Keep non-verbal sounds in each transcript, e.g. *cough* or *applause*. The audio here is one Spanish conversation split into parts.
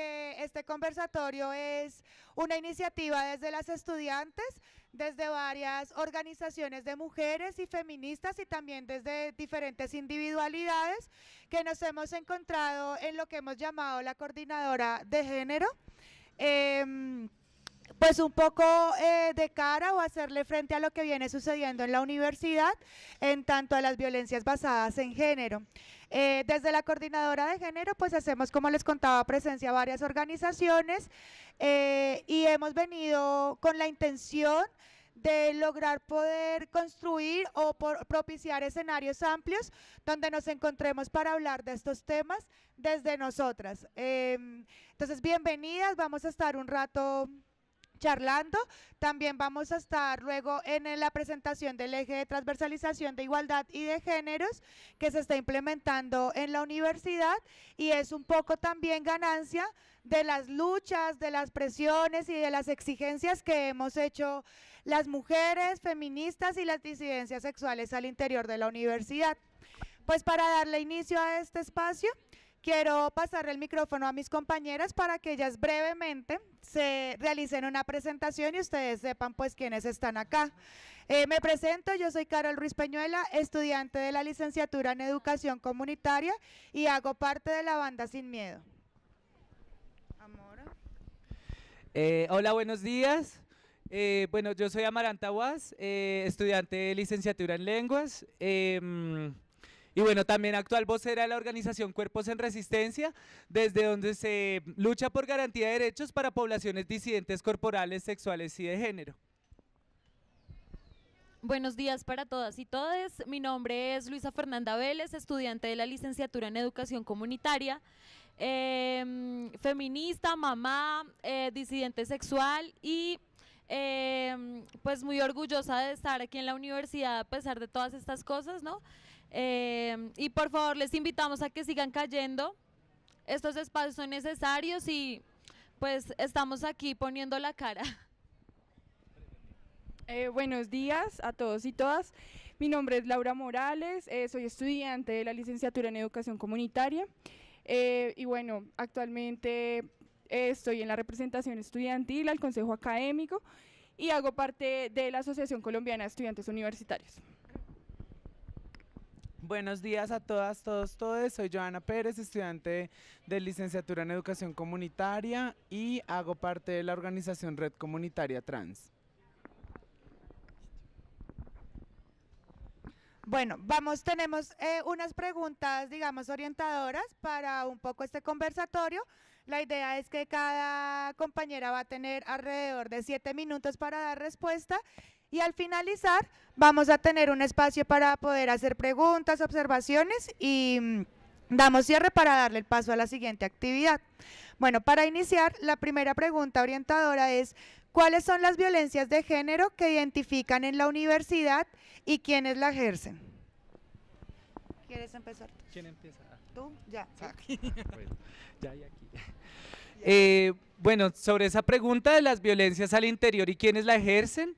este conversatorio es una iniciativa desde las estudiantes, desde varias organizaciones de mujeres y feministas y también desde diferentes individualidades que nos hemos encontrado en lo que hemos llamado la coordinadora de género. Em, pues un poco eh, de cara o hacerle frente a lo que viene sucediendo en la universidad en tanto a las violencias basadas en género. Eh, desde la Coordinadora de Género, pues hacemos, como les contaba, presencia a varias organizaciones eh, y hemos venido con la intención de lograr poder construir o propiciar escenarios amplios donde nos encontremos para hablar de estos temas desde nosotras. Em, entonces, bienvenidas, vamos a estar un rato charlando. También vamos a estar luego en la presentación del eje de transversalización de igualdad y de géneros que se está implementando en la universidad y es un poco también ganancia de las luchas, de las presiones y de las exigencias que hemos hecho las mujeres feministas y las disidencias sexuales al interior de la universidad. Pues para darle inicio a este espacio, Quiero pasar el micrófono a mis compañeras para que ellas brevemente se realicen una presentación y ustedes sepan pues quiénes están acá. Eh, me presento, yo soy Carol Ruiz Peñuela, estudiante de la licenciatura en Educación Comunitaria y hago parte de la banda Sin Miedo. Eh, hola, buenos días. Eh, bueno, yo soy Amaranta Guas, estudiante de licenciatura en Lenguas. Mm, y bueno, también actual vocera de la organización Cuerpos en Resistencia, desde donde se lucha por garantía de derechos para poblaciones disidentes corporales, sexuales y de género. Buenos días para todas y todos. Mi nombre es Luisa Fernanda Vélez, estudiante de la licenciatura en Educación Comunitaria, em, feminista, mamá, eh, disidente sexual y em, pues muy orgullosa de estar aquí en la universidad a pesar de todas estas cosas, ¿no? Em, y por favor, les invitamos a que sigan cayendo. Estos espacios son necesarios y pues estamos aquí poniendo la cara. Eh, buenos días a todos y todas. Mi nombre es Laura Morales, eh, soy estudiante de la licenciatura en Educación Comunitaria eh, y bueno, actualmente estoy en la representación estudiantil al Consejo Académico y hago parte de la Asociación Colombiana de Estudiantes Universitarios. Buenos días a todas, todos, todos. Soy Joana Pérez, estudiante de licenciatura en Educación Comunitaria y hago parte de la organización Red Comunitaria Trans. Bueno, vamos, tenemos eh, unas preguntas, digamos, orientadoras para un poco este conversatorio. La idea es que cada compañera va a tener alrededor de siete minutos para dar respuesta y al finalizar vamos a tener un espacio para poder hacer preguntas, observaciones y mm, damos cierre para darle el paso a la siguiente actividad. Bueno, para iniciar, la primera pregunta orientadora es, ¿cuáles son las violencias de género que identifican en la universidad y quiénes la ejercen? ¿Quieres empezar? ¿Quién empieza? Tú, ya. *laughs* ya aquí. Eh, bueno, sobre esa pregunta de las violencias al interior y quiénes la ejercen,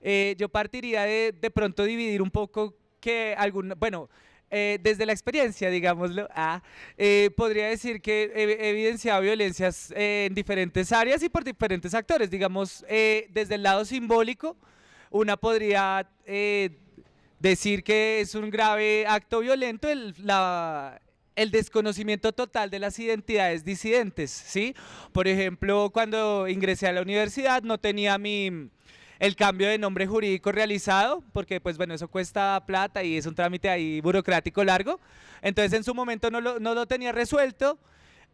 eh, yo partiría de de pronto dividir un poco que algún, bueno, eh, desde la experiencia, digámoslo, ah, eh, podría decir que he evidenciado violencias en diferentes áreas y por diferentes actores. Digamos, desde el lado simbólico, una podría decir que es un grave acto violento el, desconocimiento total de las identidades disidentes, ¿sí? Por ejemplo, cuando ingresé a la universidad no tenía mi el cambio de nombre jurídico realizado, porque pues bueno, eso cuesta plata y es un trámite ahí burocrático largo. Entonces en su momento no lo, no tenía resuelto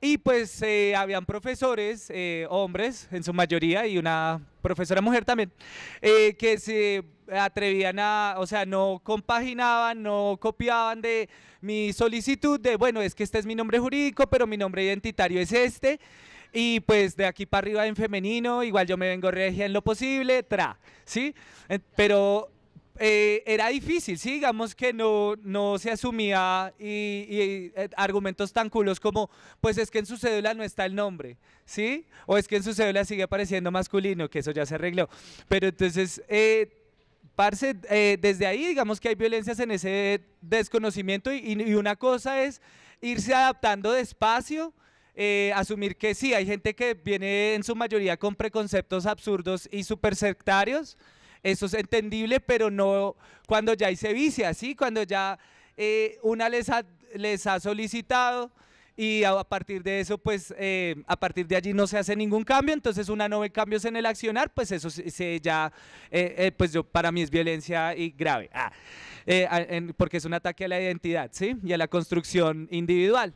y pues eh, habían profesores, eh, hombres en su mayoría y una profesora mujer también, eh, que se atrevían a, o sea, no compaginaban, no copiaban de mi solicitud de, bueno, es que este es mi nombre jurídico, pero mi nombre identitario es este. Y pues de aquí para arriba en femenino, igual yo me vengo regia en lo posible, tra, ¿sí? Pero eh, era difícil, digamos que no, se asumía y, eh, argumentos tan culos como, pues es que en su cédula no está el nombre, ¿sí? O es que en su cédula sigue apareciendo masculino, que eso ya se arregló. Pero entonces, eh, parce, desde ahí digamos que hay violencias en ese desconocimiento y, y una cosa es irse adaptando despacio eh, asumir que sí, hay gente que viene en su mayoría con preconceptos absurdos y super sectarios. Eso es entendible, pero no cuando ya se vicia, ¿sí? Cuando ya eh, una les ha, les ha solicitado y a, partir de eso, pues eh, a partir de allí no se hace ningún cambio, entonces una no ve cambios en el accionar, pues eso se ya, pues yo para mí es violencia grave, ah, porque es un ataque a la identidad, ¿sí? Y a la construcción individual.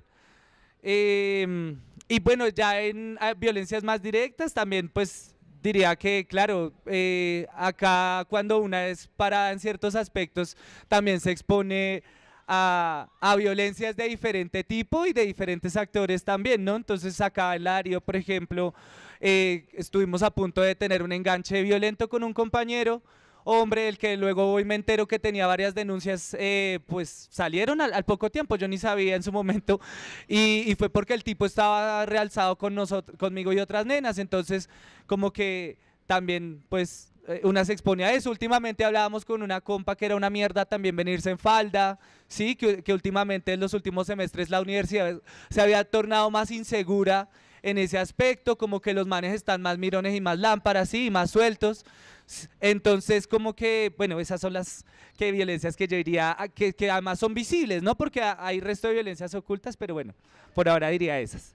Em, y bueno, ya en ah, violencias más directas también pues diría que, claro, eh, acá cuando una es parada en ciertos aspectos, también se expone a, violencias de diferente tipo y de diferentes actores también, ¿no? Entonces acá en ario por ejemplo, eh, estuvimos a punto de tener un enganche violento con un compañero, hombre, el que luego hoy me entero que tenía varias denuncias, eh, pues salieron al, poco tiempo, yo ni sabía en su momento, y, fue porque el tipo estaba realzado con nosotros, conmigo y otras nenas, entonces como que también pues eh, una se expone a eso. Últimamente hablábamos con una compa que era una mierda también venirse en falda, ¿sí? Que, que, últimamente en los últimos semestres la universidad se había tornado más insegura en ese aspecto, como que los manes están más mirones y más lámparas, ¿sí? Y más sueltos. Entonces, como que, bueno, esas son las que violencias que yo diría, ah, que, además son visibles, ¿no? Porque hay resto de violencias ocultas, pero bueno, por ahora diría esas.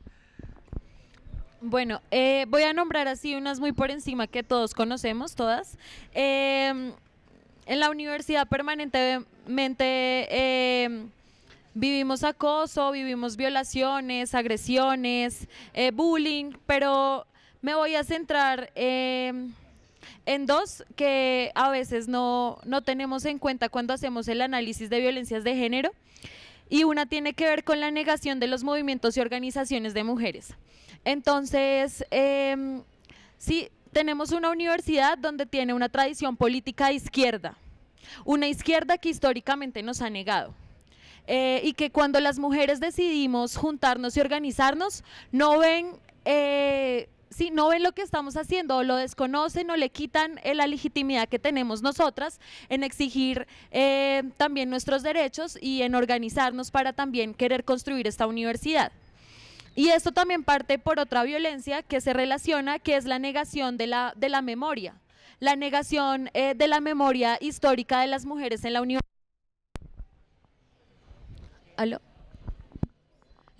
Bueno, eh, voy a nombrar así unas muy por encima que todos conocemos, todas. Em, en la universidad permanentemente em, vivimos acoso, vivimos violaciones, agresiones, eh, bullying, pero me voy a centrar en em, en dos, que a veces no, no tenemos en cuenta cuando hacemos el análisis de violencias de género. Y una tiene que ver con la negación de los movimientos y organizaciones de mujeres. Entonces, eh, sí, tenemos una universidad donde tiene una tradición política de izquierda, una izquierda que históricamente nos ha negado. Eh, y que cuando las mujeres decidimos juntarnos y organizarnos, no ven eh, si no ven lo que estamos haciendo, o lo desconocen o le quitan eh, la legitimidad que tenemos nosotras en exigir eh, también nuestros derechos y en organizarnos para también querer construir esta universidad. Y esto también parte por otra violencia que se relaciona, que es la negación de la, de la memoria, la negación eh, de la memoria histórica de las mujeres en la universidad. ¿Aló?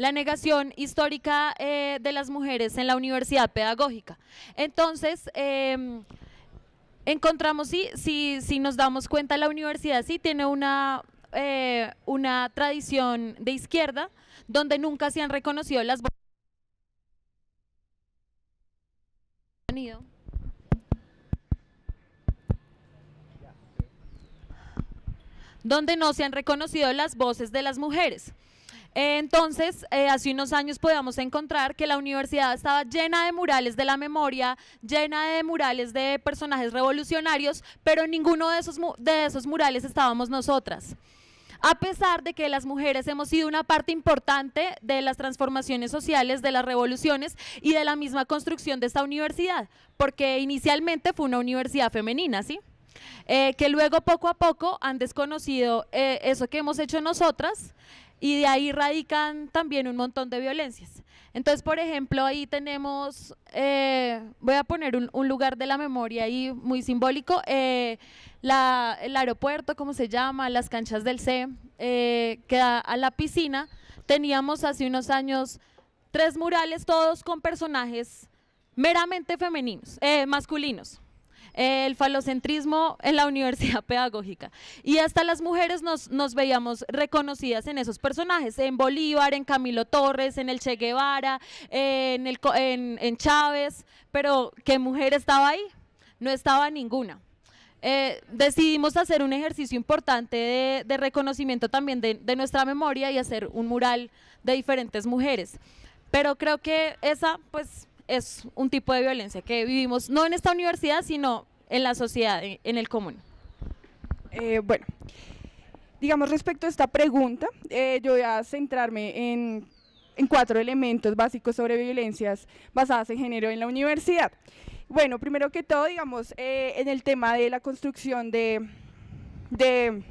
la negación histórica eh, de las mujeres en la universidad pedagógica. Entonces, em, encontramos, si nos damos cuenta, la universidad sí tiene una, eh, una tradición de izquierda donde nunca se han reconocido las voces. donde no se han reconocido las voces de las mujeres entonces, eh, hace unos años podíamos encontrar que la universidad estaba llena de murales de la memoria, llena de murales de personajes revolucionarios, pero en ninguno de esos, de esos murales estábamos nosotras a pesar de que las mujeres hemos sido una parte importante de las transformaciones sociales, de las revoluciones y de la misma construcción de esta universidad, porque inicialmente fue una universidad femenina, ¿sí? Eh, que luego poco a poco han desconocido eh, eso que hemos hecho nosotras y de ahí radican también un montón de violencias. Entonces, por ejemplo, ahí tenemos, eh, voy a poner un, lugar de la memoria ahí muy simbólico, eh, el aeropuerto, como se llama, las canchas del C, eh, que da a la piscina, teníamos hace unos años tres murales, todos con personajes meramente femeninos, masculinos el falocentrismo en la *laughs* universidad pedagógica. Y hasta las mujeres nos, veíamos reconocidas en esos personajes, en Bolívar, en Camilo Torres, en el Che Guevara, en, el, en, Chávez, pero ¿qué mujer estaba ahí? No estaba ninguna. Eh, decidimos hacer un ejercicio importante de, reconocimiento también de, de, nuestra memoria y hacer un mural de diferentes mujeres. Pero creo que esa, pues, es un tipo de violencia que vivimos, no en esta universidad, sino en la sociedad, en, el común. Eh, bueno, digamos respecto a esta pregunta, eh, yo voy a centrarme en, cuatro elementos básicos sobre violencias basadas en género en la universidad. Bueno, primero que todo, digamos, eh, en el tema de la construcción de, de,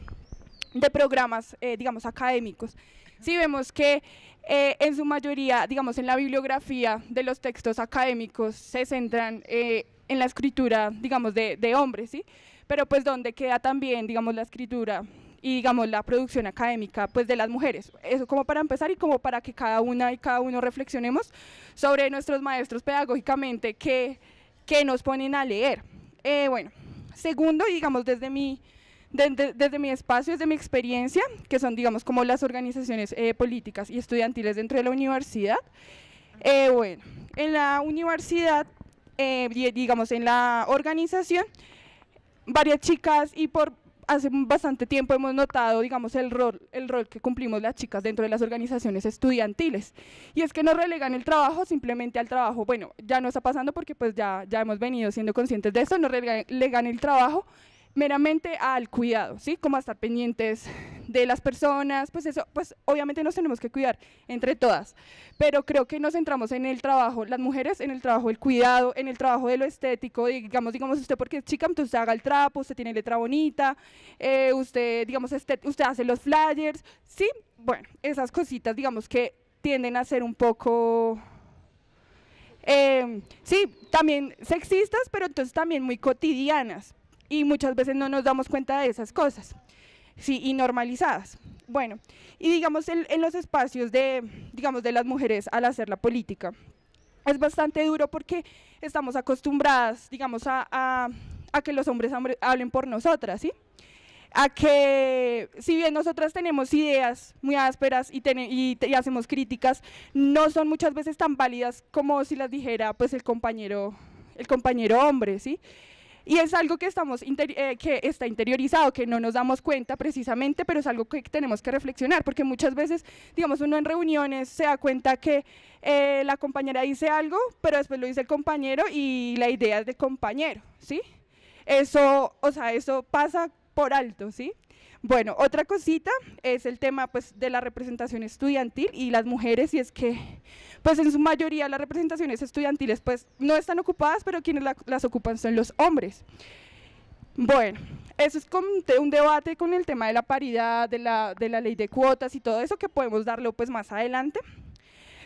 programas, digamos, académicos, si vemos que eh, en su mayoría, digamos, en la bibliografía de los textos académicos se centran eh, en la escritura, digamos, de, hombres, ¿sí? Pero pues donde queda también, digamos, la escritura y digamos la producción académica pues de las mujeres. Eso como para empezar y como para que cada una y cada uno reflexionemos sobre nuestros maestros pedagógicamente que, que nos ponen a leer. Eh, bueno, segundo, digamos desde mi desde, mi espacio, desde mi experiencia, que son, digamos, como las organizaciones eh, políticas y estudiantiles dentro de la universidad. Eh, bueno, en la universidad, eh, digamos, en la organización, varias chicas y por hace bastante tiempo hemos notado, digamos, el rol, el rol que cumplimos las chicas dentro de las organizaciones estudiantiles. Y es que nos relegan el trabajo simplemente al trabajo, bueno, ya no está pasando porque pues ya, ya hemos venido siendo conscientes de eso, no relegan el trabajo meramente al cuidado, ¿sí? Como a estar pendientes de las personas, pues eso, pues obviamente nos tenemos que cuidar entre todas, pero creo que nos centramos en el trabajo, las mujeres, en el trabajo el cuidado, en el trabajo de lo estético, digamos, digamos usted porque es chica, entonces usted haga el trapo, usted tiene letra bonita, eh, usted, digamos, este, usted hace los flyers, ¿sí? Bueno, esas cositas, digamos, que tienden a ser un poco... Eh, sí, también sexistas, pero entonces también muy cotidianas, y muchas veces no nos damos cuenta de esas cosas, sí, y normalizadas. Bueno, y digamos en, los espacios de, digamos, de las mujeres al hacer la política, es bastante duro porque estamos acostumbradas, digamos, a, que los hombres hablen por nosotras, ¿sí? a que si bien nosotras tenemos ideas muy ásperas y, y, y, hacemos críticas, no son muchas veces tan válidas como si las dijera pues el compañero, el compañero hombre, ¿sí? Y es algo que, estamos eh, que está interiorizado, que no nos damos cuenta precisamente, pero es algo que tenemos que reflexionar, porque muchas veces, digamos, uno en reuniones se da cuenta que eh, la compañera dice algo, pero después lo dice el compañero y la idea es de compañero, ¿sí? Eso, o sea, eso pasa por alto, ¿sí? Bueno, otra cosita es el tema pues, de la representación estudiantil y las mujeres, y es que pues en su mayoría las representaciones estudiantiles pues no están ocupadas, pero quienes las ocupan son los hombres. Bueno, eso es un debate con el tema de la paridad, de la, ley de cuotas y todo eso que podemos darlo pues más adelante,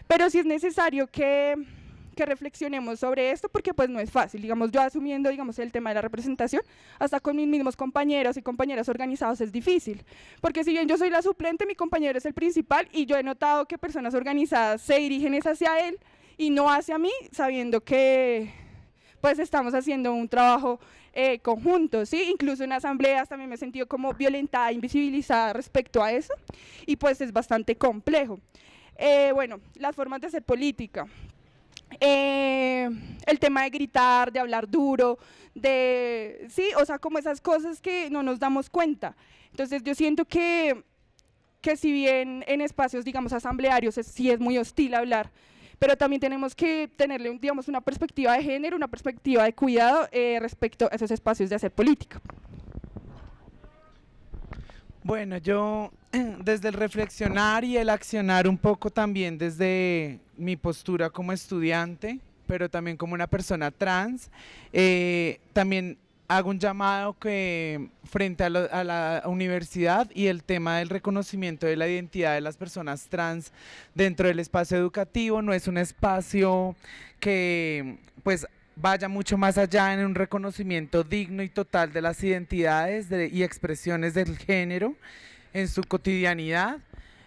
pero si es necesario que que reflexionemos sobre esto porque pues no es fácil. Digamos, yo asumiendo, digamos, el tema de la representación, hasta con mis mismos compañeros y compañeras organizados es difícil, porque si bien yo soy la suplente, mi compañero es el principal y yo he notado que personas organizadas se dirigen hacia él y no hacia mí, sabiendo que pues estamos haciendo un trabajo eh, conjunto, ¿sí? Incluso en asambleas también me he sentido como violentada, invisibilizada respecto a eso y pues es bastante complejo. Eh, bueno, las formas de hacer política. Eh, el tema de gritar, de hablar duro, de, sí, o sea, como esas cosas que no nos damos cuenta. Entonces yo siento que, que si bien en espacios, digamos, asamblearios, sí es muy hostil hablar, pero también tenemos que tenerle, digamos, una perspectiva de género, una perspectiva de cuidado eh, respecto a esos espacios de hacer política. Bueno, yo *clears throat* desde el reflexionar y el accionar un poco también desde mi postura como estudiante, pero también como una persona trans, eh, también hago un llamado que frente a, a, la universidad y el tema del reconocimiento de la identidad de las personas trans dentro del espacio educativo no es un espacio que pues vaya mucho más allá en un reconocimiento digno y total de las identidades y expresiones del género en su cotidianidad.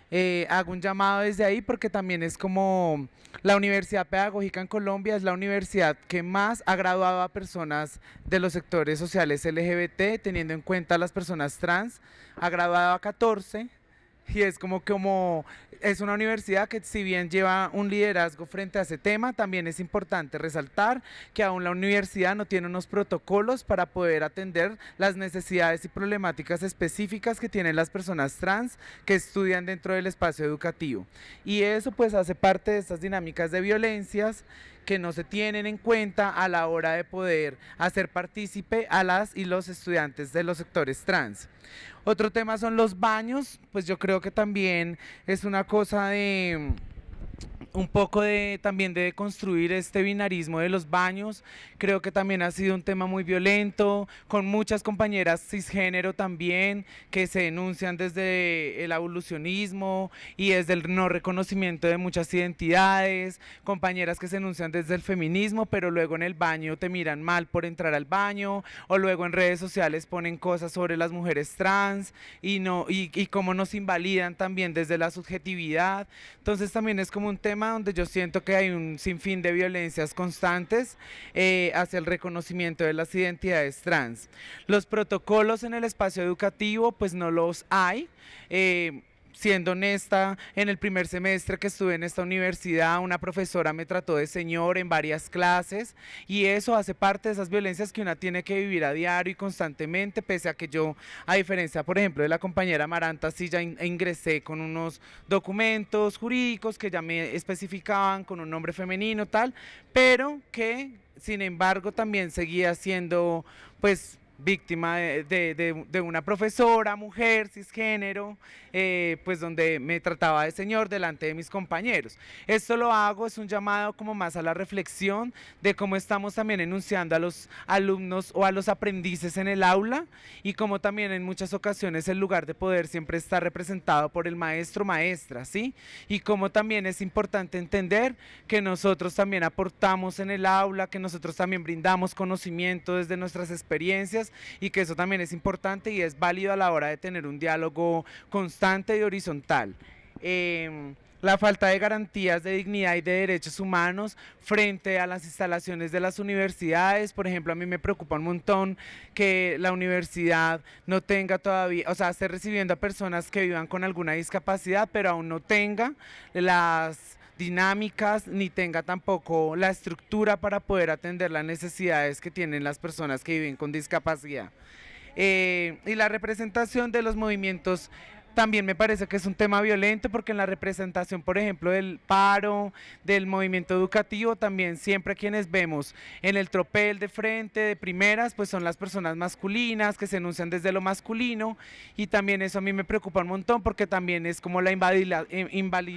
Eh, hago un llamado desde ahí porque también es como la Universidad Pedagógica en Colombia es la universidad que más ha graduado a personas de los sectores sociales LGBT, teniendo en cuenta a las personas trans, ha graduado a 14 y es como, como es una universidad que si bien lleva un liderazgo frente a ese tema, también es importante resaltar que aún la universidad no tiene unos protocolos para poder atender las necesidades y problemáticas específicas que tienen las personas trans que estudian dentro del espacio educativo. Y eso pues hace parte de estas dinámicas de violencias que no se tienen en cuenta a la hora de poder hacer partícipe a las y los estudiantes de los sectores trans. Otro tema son los baños, pues yo creo que también es una cosa de un poco de, también de construir este binarismo de los baños. Creo que también ha sido un tema muy violento, con muchas compañeras cisgénero también, que se denuncian desde el abolicionismo y desde el no reconocimiento de muchas identidades, compañeras que se denuncian desde el feminismo, pero luego en el baño te miran mal por entrar al baño, o luego en redes sociales ponen cosas sobre las mujeres trans y, no, y, y cómo nos invalidan también desde la subjetividad. Entonces también es como un tema donde yo siento que hay un sinfín de violencias constantes eh, hacia el reconocimiento de las identidades trans. Los protocolos en el espacio educativo pues no los hay. Eh, siendo honesta, en el primer semestre que estuve en esta universidad, una profesora me trató de señor en varias clases y eso hace parte de esas violencias que una tiene que vivir a diario y constantemente, pese a que yo, a diferencia, por ejemplo, de la compañera Maranta, sí ya ingresé con unos documentos jurídicos que ya me especificaban con un nombre femenino, tal, pero que, sin embargo, también seguía siendo, pues, víctima de, una profesora, mujer, cisgénero, eh, pues donde me trataba de señor delante de mis compañeros. Esto lo hago, es un llamado como más a la reflexión de cómo estamos también enunciando a los alumnos o a los aprendices en el aula y cómo también en muchas ocasiones el lugar de poder siempre está representado por el maestro, maestra, ¿sí? Y cómo también es importante entender que nosotros también aportamos en el aula, que nosotros también brindamos conocimiento desde nuestras experiencias y que eso también es importante y es válido a la hora de tener un diálogo constante y horizontal. Em, la falta de garantías de dignidad y de derechos humanos frente a las instalaciones de las universidades. Por ejemplo, a mí me preocupa un montón que la universidad no tenga todavía, o sea, esté recibiendo a personas que vivan con alguna discapacidad, pero aún no tenga las dinámicas ni tenga tampoco la estructura para poder atender las necesidades que tienen las personas que viven con discapacidad. Eh, y la representación de los movimientos también me parece que es un tema violento porque en la representación, por ejemplo, del paro, del movimiento educativo, también siempre quienes vemos en el tropel de frente, de primeras, pues son las personas masculinas que se enuncian desde lo masculino y también eso a mí me preocupa un montón porque también es como la eh,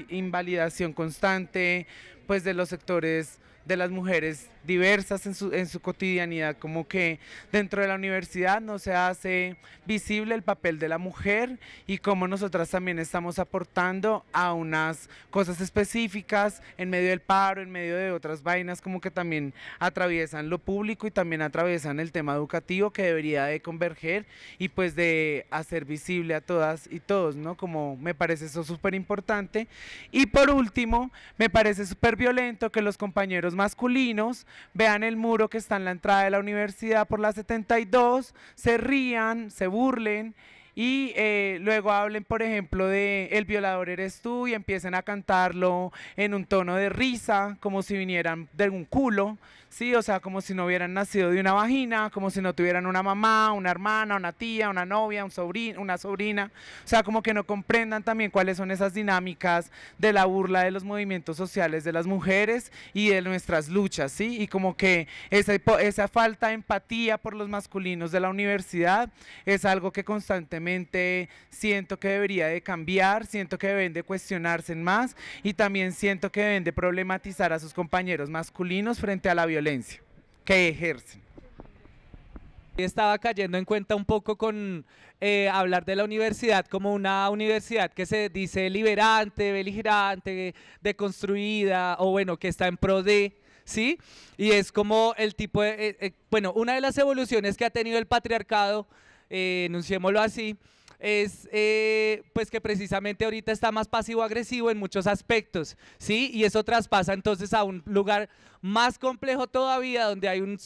invalidación constante pues de los sectores de las mujeres diversas en su, cotidianidad, como que dentro de la universidad no se hace visible el papel de la mujer y como nosotras también estamos aportando a unas cosas específicas en medio del paro, en medio de otras vainas, como que también atraviesan lo público y también atraviesan el tema educativo que debería de converger y pues de hacer visible a todas y todos, ¿no? Como me parece eso súper importante. Y por último, me parece súper violento que los compañeros masculinos vean el muro que está en la entrada de la universidad por la 72, se rían, se burlen y eh, luego hablen, por ejemplo, de El violador eres tú y empiecen a cantarlo en un tono de risa, como si vinieran de un culo. Sí, o sea, como si no hubieran nacido de una vagina, como si no tuvieran una mamá, una hermana, una tía, una novia, un sobrino, una sobrina. O sea, como que no comprendan también cuáles son esas dinámicas de la burla de los movimientos sociales de las mujeres y de nuestras luchas, ¿sí? Y como que esa, esa falta de empatía por los masculinos de la universidad es algo que constantemente siento que debería de cambiar, siento que deben de cuestionarse más y también siento que deben de problematizar a sus compañeros masculinos frente a la violencia que ejercen. Estaba cayendo en cuenta un poco con eh, hablar de la universidad como una universidad que se dice liberante, beligerante, deconstruida, o bueno, que está en pro de, ¿sí? Y es como el tipo de, eh, eh, bueno, una de las evoluciones que ha tenido el patriarcado, enunciémoslo así, es eh, pues que precisamente ahorita está más pasivo-agresivo en muchos aspectos, ¿sí? Y eso traspasa entonces a un lugar más complejo todavía, donde hay un,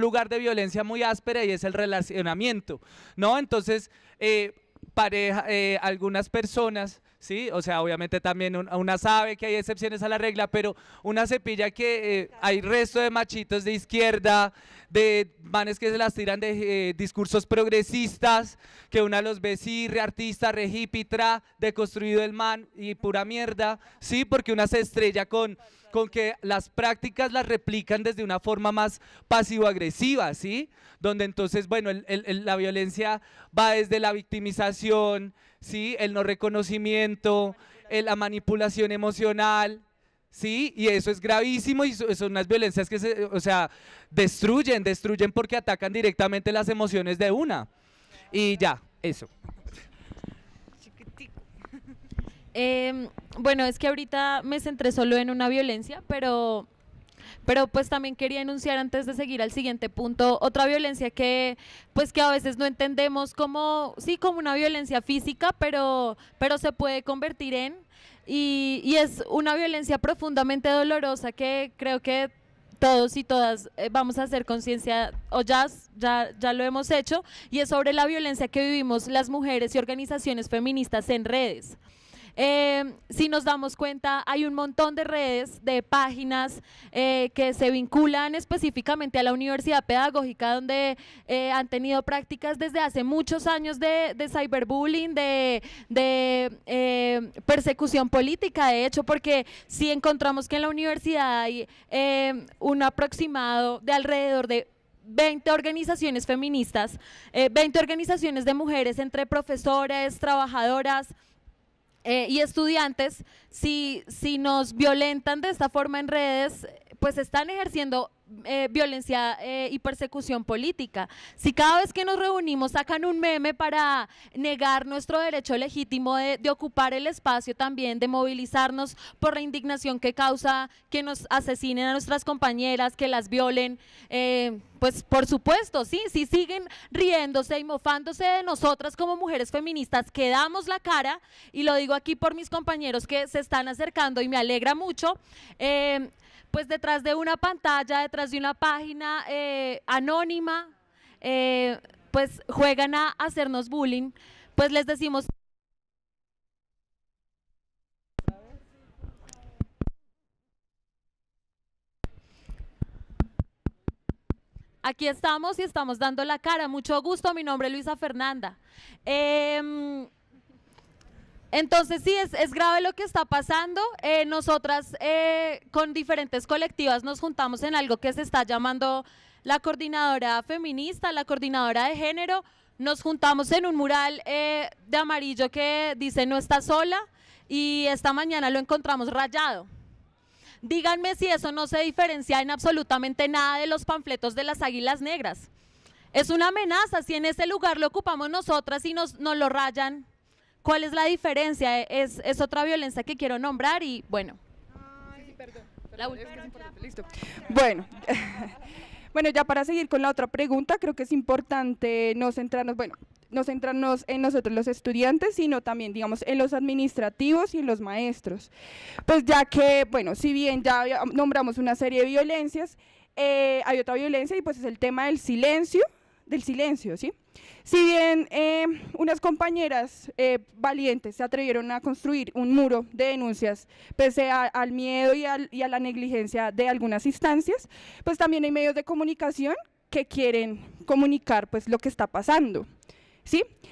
lugar de violencia muy áspera y es el relacionamiento, ¿no? Entonces, eh, pareja, eh, algunas personas, ¿sí? O sea, obviamente también una sabe que hay excepciones a la regla, pero una cepilla que eh, hay resto de machitos de izquierda, de manes que se las tiran de eh, discursos progresistas, que una los ve sí, re artista, re deconstruido el man y pura mierda, ¿sí? Porque una se estrella con con que las prácticas las replican desde una forma más pasivo-agresiva, ¿sí? Donde entonces, bueno, la violencia va desde la victimización, ¿sí? El no reconocimiento, la manipulación emocional, ¿sí? Y eso es gravísimo y son unas violencias que se, o sea, destruyen, destruyen porque atacan directamente las emociones de una. Y ya, eso. Em, bueno, es que ahorita me centré solo en una violencia, pero, pero pues también quería enunciar antes de seguir al siguiente punto otra violencia que pues que a veces no entendemos como, sí, como una violencia física, pero, pero se puede convertir en, y, es una violencia profundamente dolorosa que creo que todos y todas eh, vamos a hacer conciencia, o ya, ya lo hemos hecho, y es sobre la violencia que vivimos las mujeres y organizaciones feministas en redes. Em, si nos damos cuenta, hay un montón de redes, de páginas eh, que se vinculan específicamente a la universidad pedagógica, donde eh, han tenido prácticas desde hace muchos años de, cyberbullying, de, em, persecución política, de hecho, porque si encontramos que en la universidad hay em, un aproximado de alrededor de 20 organizaciones feministas, 20 eh, organizaciones de mujeres entre profesores, trabajadoras, eh, y estudiantes, si, si nos violentan de esta forma en redes, pues están ejerciendo eh, violencia eh, y persecución política. Si cada vez que nos reunimos sacan un meme para negar nuestro derecho legítimo de, ocupar el espacio también, de movilizarnos por la indignación que causa que nos asesinen a nuestras compañeras, que las violen, eh, pues por supuesto, sí, sí siguen riéndose y mofándose de nosotras como mujeres feministas que damos la cara, y lo digo aquí por mis compañeros que se están acercando y me alegra mucho, pues detrás de una pantalla, detrás de una página eh, anónima, eh, pues juegan a hacernos bullying, pues les decimos... Aquí estamos y estamos dando la cara. Mucho gusto, mi nombre es Luisa Fernanda. Eh, entonces sí, es, grave lo que está pasando. Eh, nosotras eh, con diferentes colectivas nos juntamos en algo que se está llamando la coordinadora feminista, la coordinadora de género. Nos juntamos en un mural eh, de amarillo que dice no está sola y esta mañana lo encontramos rayado. Díganme si eso no se diferencia en absolutamente nada de los panfletos de las Águilas Negras. Es una amenaza, si en ese lugar lo ocupamos nosotras y nos lo rayan, ¿Cuál es la diferencia? Es, otra violencia que quiero nombrar y bueno. Ay, perdón, Listo. Bueno. *laughs* Bueno, ya para seguir con la otra pregunta, creo que es importante no centrarnos, bueno, no centrarnos en nosotros los estudiantes, sino también, digamos, en los administrativos y en los maestros. Pues ya que, bueno, si bien ya nombramos una serie de violencias, eh, hay otra violencia y pues es el tema del silencio, del silencio, ¿sí? Si bien eh, unas compañeras eh, valientes se atrevieron a construir un muro de denuncias, pese al miedo y, a la negligencia de algunas instancias, pues también hay medios de comunicación que quieren comunicar pues lo que está pasando, ¿sí? sí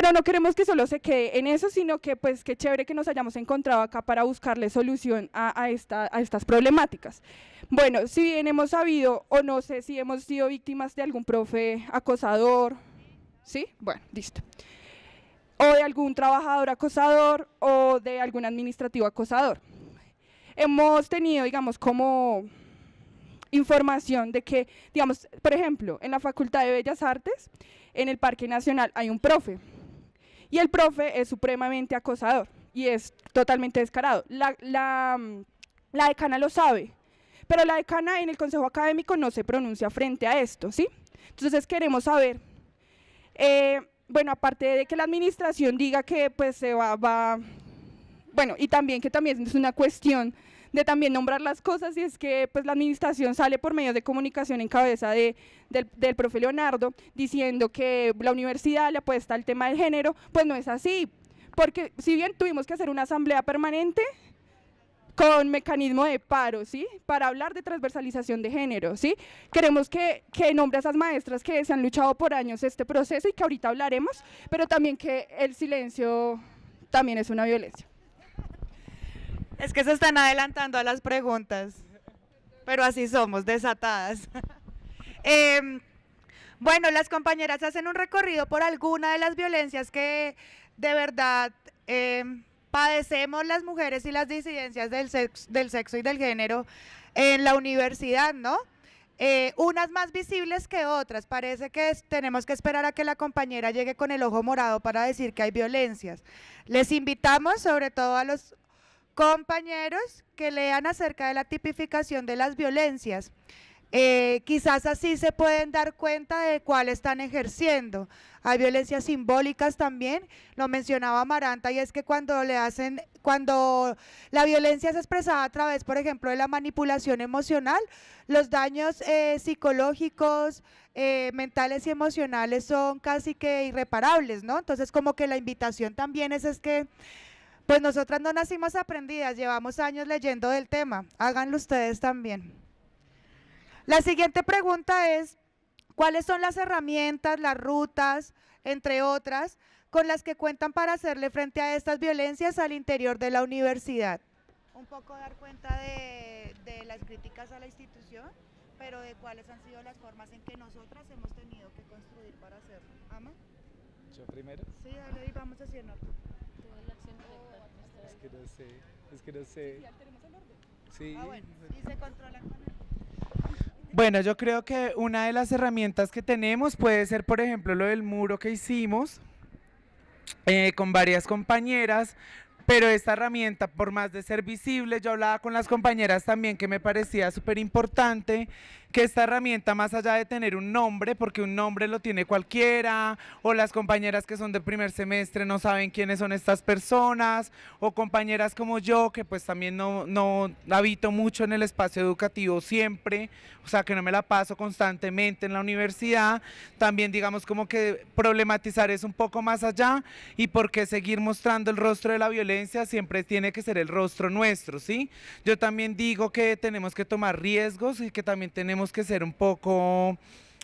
pero no queremos que solo se quede en eso, sino que pues qué chévere que nos hayamos encontrado acá para buscarle solución a, a estas problemáticas. Bueno, si bien hemos sabido o no sé si hemos sido víctimas de algún profe acosador, ¿sí? Bueno, listo o de algún trabajador acosador o de algún administrativo acosador. Hemos tenido, digamos, como información de que, digamos, por ejemplo, en la Facultad de Bellas Artes, en el Parque Nacional, hay un profe y el profe es supremamente acosador y es totalmente descarado. Mm, la, decana lo sabe, pero la decana en el Consejo Académico no se pronuncia frente a esto, ¿sí? Entonces queremos saber, eh, bueno, aparte de que la administración diga que pues se va, va, bueno, y también que también es una cuestión de también nombrar las cosas y es que pues la administración sale por medio de comunicación en cabeza del, del profe Leonardo diciendo que la universidad le apuesta al tema del género, pues no es así, porque si bien tuvimos que hacer una asamblea permanente, con mecanismo de paro, ¿sí? Para hablar de transversalización de género, ¿sí? Queremos que, que nombre a esas maestras que se han luchado por años este proceso y que ahorita hablaremos, pero también que el silencio también es una violencia. Es que se están adelantando a las preguntas, pero así somos, desatadas. *laughs* Em, bueno, las compañeras hacen un recorrido por alguna de las violencias que de verdad em, padecemos las mujeres y las disidencias del sexo, y del género en la universidad, ¿no? Eh, unas más visibles que otras. Parece que tenemos que esperar a que la compañera llegue con el ojo morado para decir que hay violencias. Les invitamos, sobre todo a los compañeros que lean acerca de la tipificación de las violencias. Eh, quizás así se pueden dar cuenta de cuál están ejerciendo. Hay violencias simbólicas también, lo mencionaba Amaranta, y es que cuando le hacen, cuando la violencia se expresada a través, por ejemplo, de la manipulación emocional, los daños eh, psicológicos, eh, mentales y emocionales son casi que irreparables, ¿no? Entonces como que la invitación también es, es que pues nosotras no nacimos aprendidas, llevamos años leyendo del tema. Háganlo ustedes también. La siguiente pregunta es, ¿cuáles son las herramientas, las rutas, entre otras, con las que cuentan para hacerle frente a estas violencias al interior de la universidad? Un poco dar cuenta de, las críticas a la institución, pero de cuáles han sido las formas en que nosotras hemos tenido que construir para hacerlo. ¿Ama? ¿Yo primero? Sí, dale, y vamos haciendo bueno, yo creo que una de las herramientas que tenemos puede ser, por ejemplo, lo del muro que hicimos eh, con varias compañeras, pero esta herramienta, por más de ser visible, yo hablaba con las compañeras también que me parecía súper importante que esta herramienta, más allá de tener un nombre, porque un nombre lo tiene cualquiera, o las compañeras que son de primer semestre no saben quiénes son estas personas, o compañeras como yo, que pues también no, no habito mucho en el espacio educativo siempre, o sea, que no me la paso constantemente en la universidad, también digamos como que problematizar es un poco más allá y porque seguir mostrando el rostro de la violencia siempre tiene que ser el rostro nuestro, ¿sí? Yo también digo que tenemos que tomar riesgos y que también tenemos que ser un poco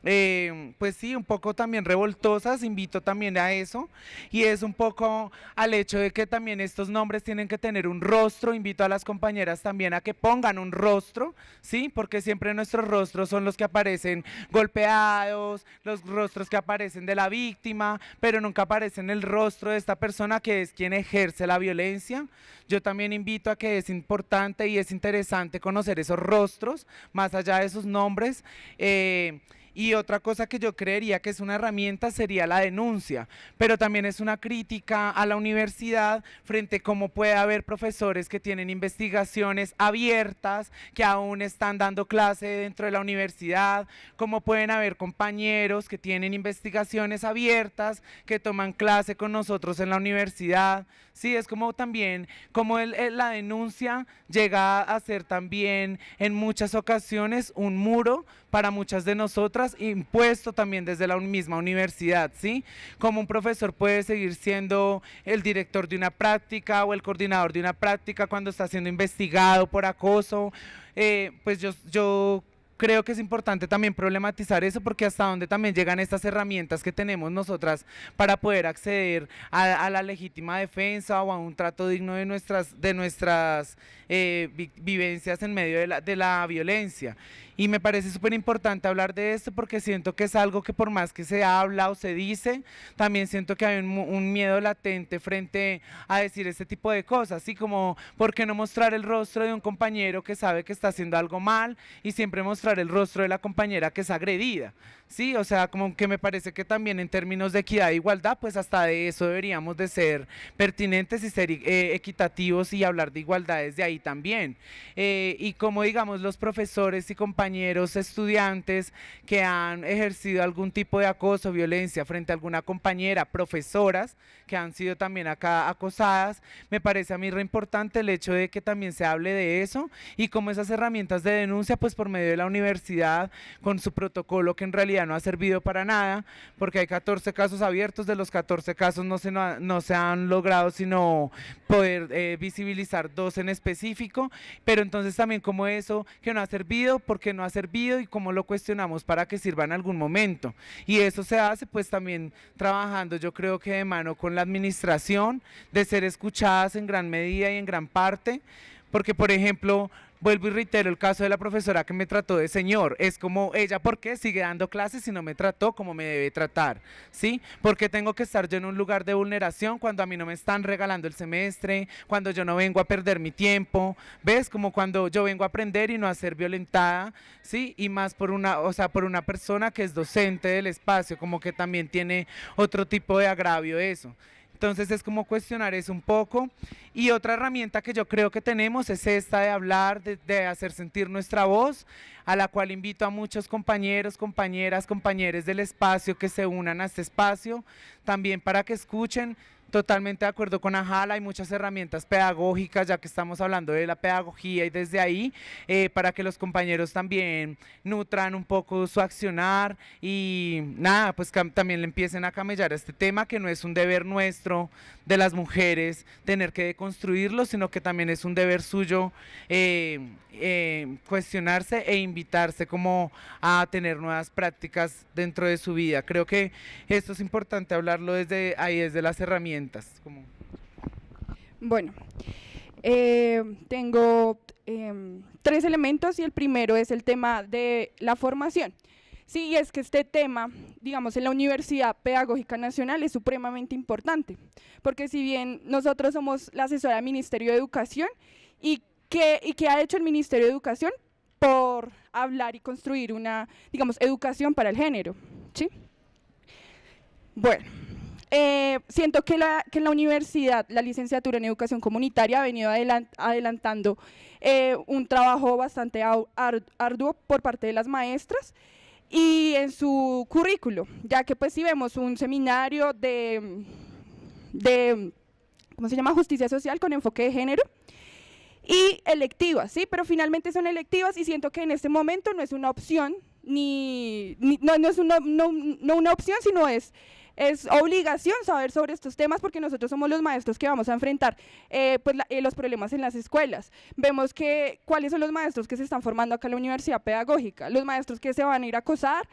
Em, pues sí, un poco también revoltosas, invito también a eso, y es un poco al hecho de que también estos nombres tienen que tener un rostro, invito a las compañeras también a que pongan un rostro, ¿sí? Porque siempre nuestros rostros son los que aparecen golpeados, los rostros que aparecen de la víctima, pero nunca aparecen el rostro de esta persona que es quien ejerce la violencia. Yo también invito a que es importante y es interesante conocer esos rostros, más allá de sus nombres. Eh, y otra cosa que yo creería que es una herramienta sería la denuncia, pero también es una crítica a la universidad frente a cómo puede haber profesores que tienen investigaciones abiertas, que aún están dando clase dentro de la universidad, cómo pueden haber compañeros que tienen investigaciones abiertas, que toman clase con nosotros en la universidad. Sí, es como también, como la denuncia llega a ser también en muchas ocasiones un muro para muchas de nosotras impuesto también desde la misma universidad, ¿sí? Como un profesor puede seguir siendo el director de una práctica o el coordinador de una práctica cuando está siendo investigado por acoso, eh, pues yo, yo creo que es importante también problematizar eso porque hasta dónde también llegan estas herramientas que tenemos nosotras para poder acceder a, la legítima defensa o a un trato digno de nuestras, de nuestras eh, vivencias en medio de la, de la violencia. Y me parece súper importante hablar de esto porque siento que es algo que por más que se habla o se dice, también siento que hay un, miedo latente frente a decir este tipo de cosas, así como por qué no mostrar el rostro de un compañero que sabe que está haciendo algo mal y siempre mostrar el rostro de la compañera que es agredida. Sí, o sea, como que me parece que también en términos de equidad e igualdad, pues hasta de eso deberíamos de ser pertinentes y ser eh, equitativos y hablar de igualdades de ahí también. Eh, y como digamos los profesores y compañeros estudiantes que han ejercido algún tipo de acoso, violencia frente a alguna compañera, profesoras que han sido también acá acosadas, me parece a mí re importante el hecho de que también se hable de eso y como esas herramientas de denuncia, pues por medio de la universidad, con su protocolo que en realidad no ha servido para nada, porque hay 14 casos abiertos, de los 14 casos no se, no, se han logrado sino poder eh, visibilizar dos en específico, pero entonces también como eso que no ha servido, porque no ha servido y cómo lo cuestionamos para que sirva en algún momento. Y eso se hace pues también trabajando yo creo que de mano con la administración, de ser escuchadas en gran medida y en gran parte, porque por ejemplo Vuelvo y reitero el caso de la profesora que me trató de señor. Es como ella, ¿por qué sigue dando clases si no me trató como me debe tratar? ¿Sí? ¿Por qué tengo que estar yo en un lugar de vulneración cuando a mí no me están regalando el semestre? Cuando yo no vengo a perder mi tiempo. ¿Ves? Como cuando yo vengo a aprender y no a ser violentada, ¿sí? Y más por una, o sea, por una persona que es docente del espacio, como que también tiene otro tipo de agravio eso. Entonces es como cuestionar eso un poco. Y otra herramienta que yo creo que tenemos es esta de hablar, de, hacer sentir nuestra voz, a la cual invito a muchos compañeros, compañeras, compañeros del espacio que se unan a este espacio, también para que escuchen Totalmente de acuerdo con Ajala, hay muchas herramientas pedagógicas, ya que estamos hablando de la pedagogía y desde ahí, eh, para que los compañeros también nutran un poco su accionar y nada, pues también le empiecen a camellar este tema, que no es un deber nuestro de las mujeres tener que deconstruirlo, sino que también es un deber suyo eh, eh, cuestionarse e invitarse como a tener nuevas prácticas dentro de su vida. Creo que esto es importante hablarlo desde ahí, desde las herramientas bueno, eh, tengo em, tres elementos y el primero es el tema de la formación. Sí, es que este tema, digamos, en la Universidad Pedagógica Nacional es supremamente importante, porque si bien nosotros somos la asesora del Ministerio de Educación, ¿y qué, y qué ha hecho el Ministerio de Educación? Por hablar y construir una, digamos, educación para el género, ¿sí? Bueno, eh, siento que la, en la universidad, la licenciatura en educación comunitaria ha venido adelantando eh, un trabajo bastante arduo por parte de las maestras y en su currículo, ya que pues si vemos un seminario de, de ¿cómo se llama? Justicia social con enfoque de género y electivas, ¿sí? Pero finalmente son electivas y siento que en este momento no es una opción, ni, no, no, es una opción, sino es es obligación saber sobre estos temas porque nosotros somos los maestros que vamos a enfrentar eh, pues, eh, los problemas en las escuelas. Vemos que cuáles son los maestros que se están formando acá en la universidad pedagógica, los maestros que se van a ir a acosar,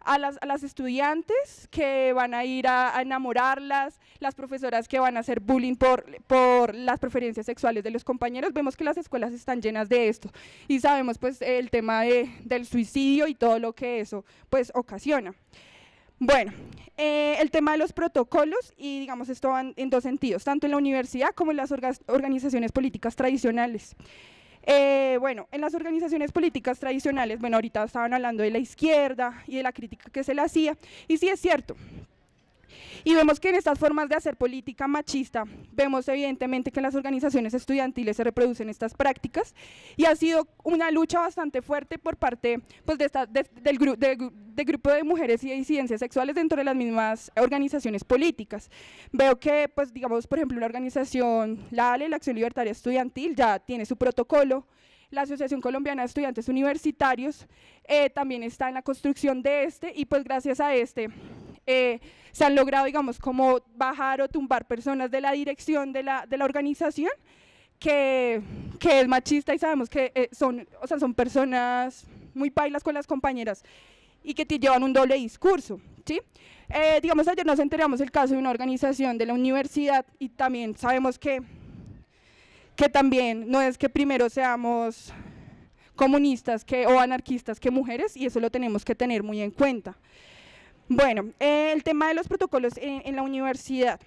a las, estudiantes que van a ir a, enamorarlas, las profesoras que van a hacer bullying por, las preferencias sexuales de los compañeros. Vemos que las escuelas están llenas de esto y sabemos pues el tema del suicidio y todo lo que eso pues ocasiona. Bueno, eh, el tema de los protocolos y digamos esto va en, dos sentidos, tanto en la universidad como en las organizaciones políticas tradicionales. Eh, bueno, en las organizaciones políticas tradicionales, bueno, ahorita estaban hablando de la izquierda y de la crítica que se le hacía, y sí es cierto, y vemos que en estas formas de hacer política machista, vemos evidentemente que en las organizaciones estudiantiles se reproducen estas prácticas y ha sido una lucha bastante fuerte por parte pues, de esta, del, grupo de, grupo de mujeres y de disidencias sexuales dentro de las mismas organizaciones políticas. Veo que, pues digamos, por ejemplo, la organización, la ALE, la Acción Libertaria Estudiantil, ya tiene su protocolo, la Asociación Colombiana de Estudiantes Universitarios eh, también está en la construcción de este y pues gracias a este eh, se han logrado, digamos, como bajar o tumbar personas de la dirección de la, de la organización que, que, es machista y sabemos que eh, son, o sea, son personas muy pailas con las compañeras y que te llevan un doble discurso. ¿sí? Eh, digamos, ayer nos enteramos el caso de una organización de la universidad y también sabemos que, que también no es que primero seamos comunistas que, o anarquistas que mujeres y eso lo tenemos que tener muy en cuenta. Bueno, el tema de los protocolos en, la universidad.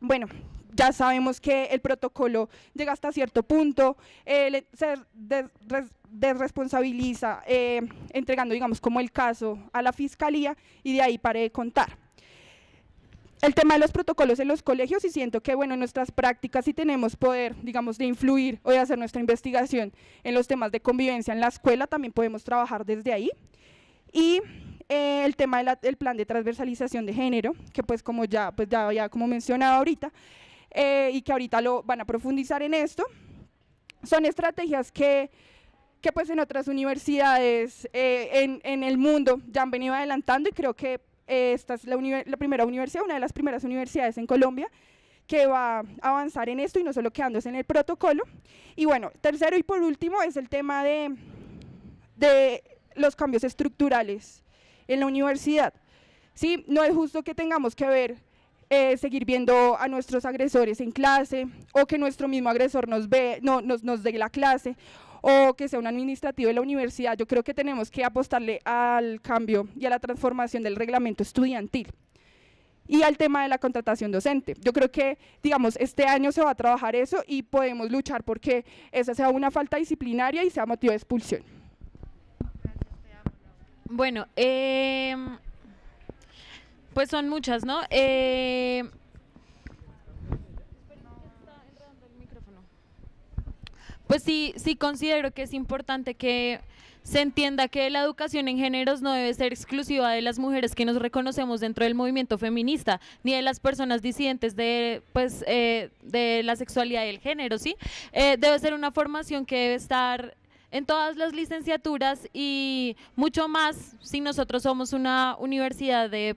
Bueno, ya sabemos que el protocolo llega hasta cierto punto, se desresponsabiliza eh, entregando, digamos, como el caso a la fiscalía y de ahí para de contar. El tema de los protocolos en los colegios y siento que, bueno, en nuestras prácticas sí tenemos poder, digamos, de influir o de hacer nuestra investigación en los temas de convivencia en la escuela, también podemos trabajar desde ahí. Y eh, el tema del plan de transversalización de género, que pues como ya, pues ya había como mencionado ahorita, eh, y que ahorita lo van a profundizar en esto, son estrategias que, que pues en otras universidades eh, en, en, el mundo ya han venido adelantando y creo que esta es la, primera universidad, una de las primeras universidades en Colombia que va a avanzar en esto y no solo quedándose en el protocolo. Y bueno, tercero y por último es el tema de, de los cambios estructurales en la universidad. ¿sí? No es justo que tengamos que ver, eh, seguir viendo a nuestros agresores en clase o que nuestro mismo agresor nos, ve, no, nos, nos dé la clase o que sea un administrativo de la universidad. Yo creo que tenemos que apostarle al cambio y a la transformación del reglamento estudiantil y al tema de la contratación docente. Yo creo que, digamos, este año se va a trabajar eso y podemos luchar porque esa sea una falta disciplinaria y sea motivo de expulsión. Bueno, em, pues son muchas, ¿no? Em, pues sí, sí considero que es importante que se entienda que la educación en géneros no debe ser exclusiva de las mujeres que nos reconocemos dentro del movimiento feminista, ni de las personas disidentes de, pues, eh, de la sexualidad y el género, ¿sí? Eh, debe ser una formación que debe estar en todas las licenciaturas y mucho más si nosotros somos una universidad de,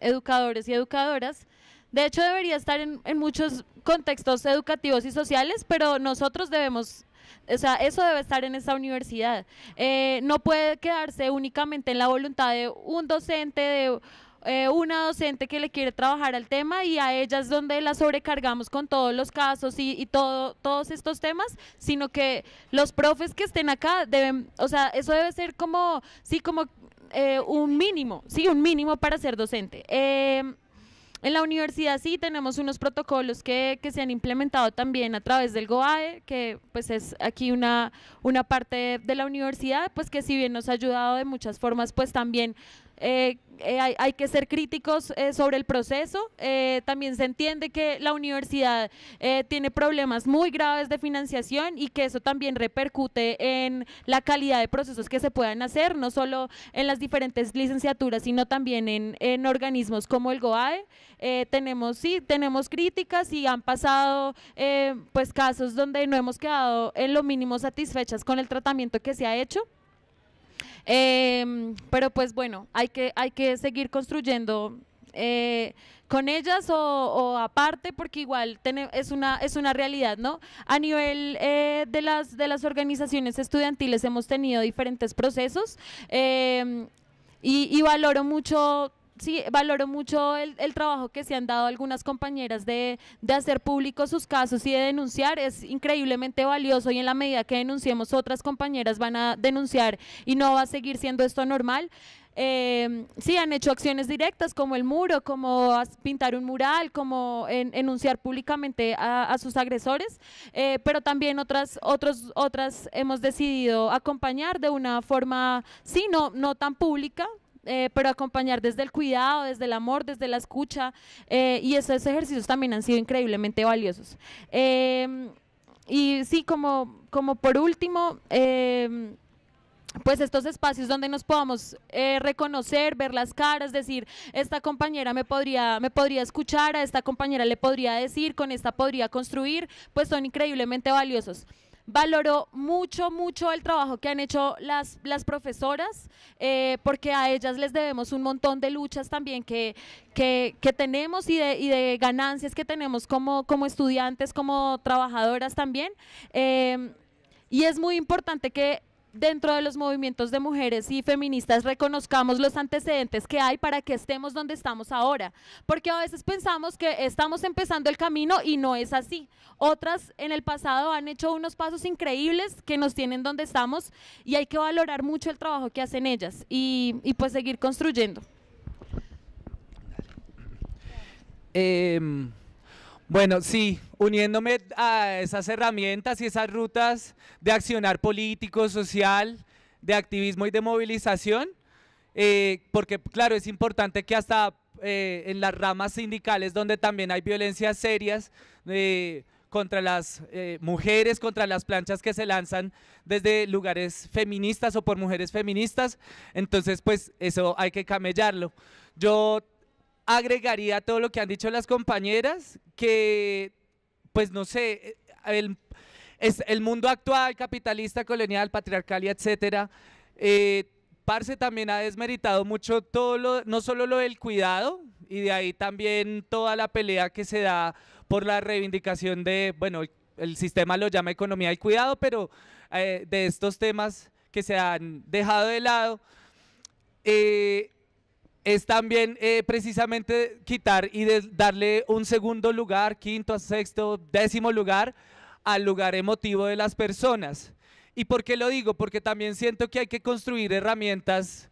educadores y educadoras. De hecho, debería estar en, muchos contextos educativos y sociales, pero nosotros debemos, o sea, eso debe estar en esta universidad. Eh, no puede quedarse únicamente en la voluntad de un docente, de eh, una docente que le quiere trabajar al tema y a ellas donde la sobrecargamos con todos los casos y, todo, todos estos temas, sino que los profes que estén acá deben, o sea, eso debe ser como, sí, como eh, un mínimo, sí, un mínimo para ser docente. Eh, en la universidad sí tenemos unos protocolos que, se han implementado también a través del GOAE, que pues es aquí una, una parte de la universidad, pues que si bien nos ha ayudado de muchas formas, pues también eh, eh, hay, que ser críticos eh, sobre el proceso. también se entiende que la universidad tiene problemas muy graves de financiación y que eso también repercute en la calidad de procesos que se puedan hacer, no solo en las diferentes licenciaturas, sino también en, en organismos como el GOAE. tenemos, sí, tenemos críticas y han pasado pues casos donde no hemos quedado en lo mínimo satisfechas con el tratamiento que se ha hecho. Em, pero pues bueno, hay que, hay que seguir construyendo eh, con ellas o, aparte, porque igual es, una, es una realidad, ¿no? A nivel eh, de, las, de las organizaciones estudiantiles hemos tenido diferentes procesos em, y, y, valoro mucho sí, valoro mucho el, trabajo que se han dado algunas compañeras de, hacer públicos sus casos y de denunciar. Es increíblemente valioso y en la medida que denunciemos, otras compañeras van a denunciar y no va a seguir siendo esto normal. Em, sí, han hecho acciones directas como el muro, como pintar un mural, como enunciar públicamente a, sus agresores, eh, pero también otras, otros, otras hemos decidido acompañar de una forma, sí, no, no tan pública, eh, pero acompañar desde el cuidado, desde el amor, desde la escucha, eh, y esos ejercicios también han sido increíblemente valiosos. Em, y sí, como, como por último, em, pues estos espacios donde nos podamos eh, reconocer, ver las caras, decir, esta compañera me podría, me podría escuchar, a esta compañera le podría decir, con esta podría construir, pues son increíblemente valiosos valoro mucho, mucho el trabajo que han hecho las, las profesoras, eh, porque a ellas les debemos un montón de luchas también que, que, tenemos y de, ganancias que tenemos como, como estudiantes, como trabajadoras también. Eh, y es muy importante que dentro de los movimientos de mujeres y feministas reconozcamos los antecedentes que hay para que estemos donde estamos ahora. Porque a veces pensamos que estamos empezando el camino y no es así. Otras en el pasado han hecho unos pasos increíbles que nos tienen donde estamos y hay que valorar mucho el trabajo que hacen ellas y, pues seguir construyendo. Eh, bueno, sí, uniéndome a esas herramientas y esas rutas de accionar político, social, de activismo y de movilización, eh, porque claro, es importante que hasta eh, en las ramas sindicales donde también hay violencias serias eh, contra las mujeres, contra las planchas que se lanzan desde lugares feministas o por mujeres feministas, entonces pues eso hay que camellarlo. Yo agregaría todo lo que han dicho las compañeras, que pues no sé, eh, el, es, el mundo actual, capitalista, colonial, patriarcal y etcétera, eh, Parce también ha desmeritado mucho todo lo, no solo lo del cuidado, y de ahí también toda la pelea que se da por la reivindicación de, bueno, el, sistema lo llama economía del cuidado, pero eh, de estos temas que se han dejado de lado es también eh, precisamente quitar y darle un segundo lugar, quinto, sexto, décimo lugar al lugar emotivo de las personas. ¿Y por qué lo digo? Porque también siento que hay que construir herramientas,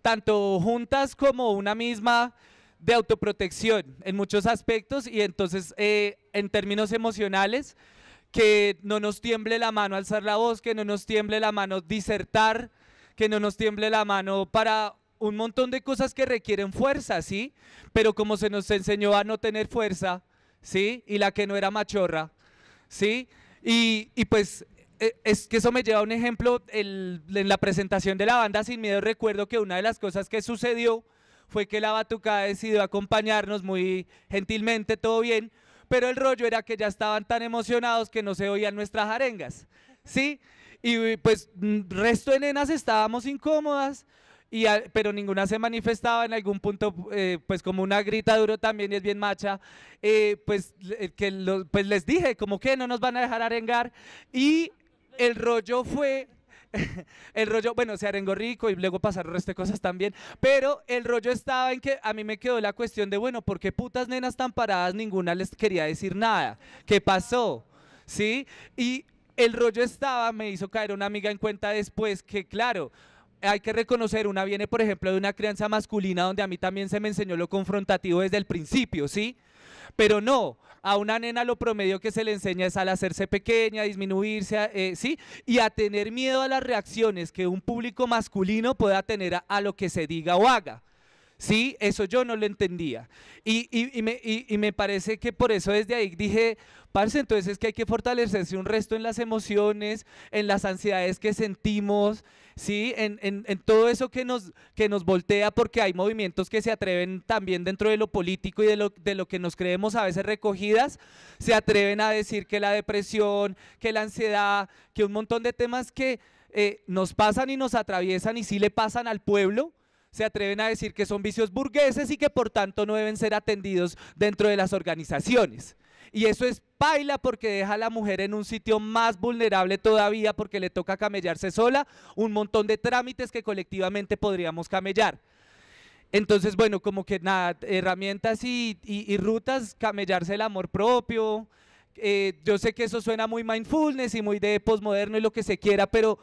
tanto juntas como una misma, de autoprotección en muchos aspectos y entonces eh, en términos emocionales, que no nos tiemble la mano alzar la voz, que no nos tiemble la mano disertar, que no nos tiemble la mano para un montón de cosas que requieren fuerza, ¿sí? Pero como se nos enseñó a no tener fuerza, ¿sí? Y la que no era machorra, ¿sí? Y, pues eh, es que eso me lleva a un ejemplo, en la presentación de la banda Sin Miedo recuerdo que una de las cosas que sucedió fue que la Batucada decidió acompañarnos muy gentilmente, todo bien, pero el rollo era que ya estaban tan emocionados que no se oían nuestras arengas, ¿sí? Y pues resto de nenas estábamos incómodas, pero ninguna se manifestaba en algún punto, eh, pues como una grita duro también y es bien macha, eh, pues, eh, que pues les dije, como que no nos van a dejar arengar. Y el rollo fue *laughs* el rollo, bueno, se arengó rico y luego pasaron resto de cosas también, pero el rollo estaba en que a mí me quedó la cuestión de, bueno, ¿por qué putas nenas tan paradas ninguna les quería decir nada? ¿Qué pasó? ¿Sí? Y el rollo estaba, me hizo caer una amiga en cuenta después que, claro, hay que reconocer, una viene, por ejemplo, de una crianza masculina donde a mí también se me enseñó lo confrontativo desde el principio, ¿sí? Pero no, a una nena lo promedio que se le enseña es al hacerse pequeña, a disminuirse, eh, ¿sí? Y a tener miedo a las reacciones que un público masculino pueda tener a, lo que se diga o haga. ¿Sí? Eso yo no lo entendía. Y, me, y, me, parece que por eso desde ahí dije, parce, entonces es que hay que fortalecerse un resto en las emociones, en las ansiedades que sentimos, ¿sí? En, en, todo eso que nos, que nos voltea, porque hay movimientos que se atreven también dentro de lo político y de lo, de lo que nos creemos a veces recogidas, se atreven a decir que la depresión, que la ansiedad, que un montón de temas que eh, nos pasan y nos atraviesan y sí le pasan al pueblo, se atreven a decir que son vicios burgueses y que por tanto no deben ser atendidos dentro de las organizaciones. Y eso es paila porque deja a la mujer en un sitio más vulnerable todavía porque le toca camellarse sola un montón de trámites que colectivamente podríamos camellar. Entonces, bueno, como que nada, herramientas y, y, rutas, camellarse el amor propio. Eh, yo sé que eso suena muy mindfulness y muy de posmoderno y lo que se quiera, pero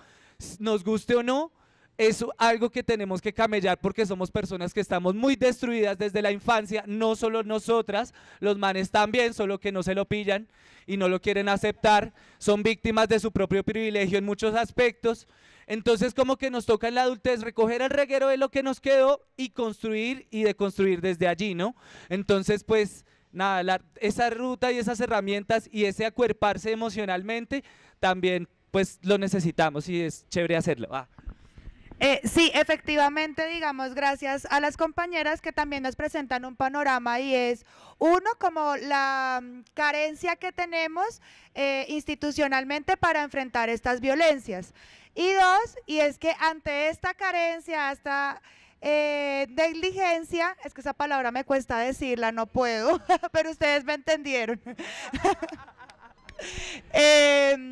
nos guste o no, es algo que tenemos que camellar porque somos personas que estamos muy destruidas desde la infancia, no solo nosotras, los manes también, solo que no se lo pillan y no lo quieren aceptar, son víctimas de su propio privilegio en muchos aspectos. Entonces como que nos toca en la adultez recoger el reguero de lo que nos quedó y construir y deconstruir desde allí, ¿no? Entonces pues nada, esa ruta y esas herramientas y ese acuerparse emocionalmente también pues lo necesitamos y es chévere hacerlo. Eh, sí, efectivamente, digamos, gracias a las compañeras que también nos presentan un panorama y es uno como la mm, carencia que tenemos eh, institucionalmente para enfrentar estas violencias y dos, y es que ante esta carencia, esta eh, negligencia, es que esa palabra me cuesta decirla, no puedo, *laughs* pero ustedes me entendieron. *laughs* Em,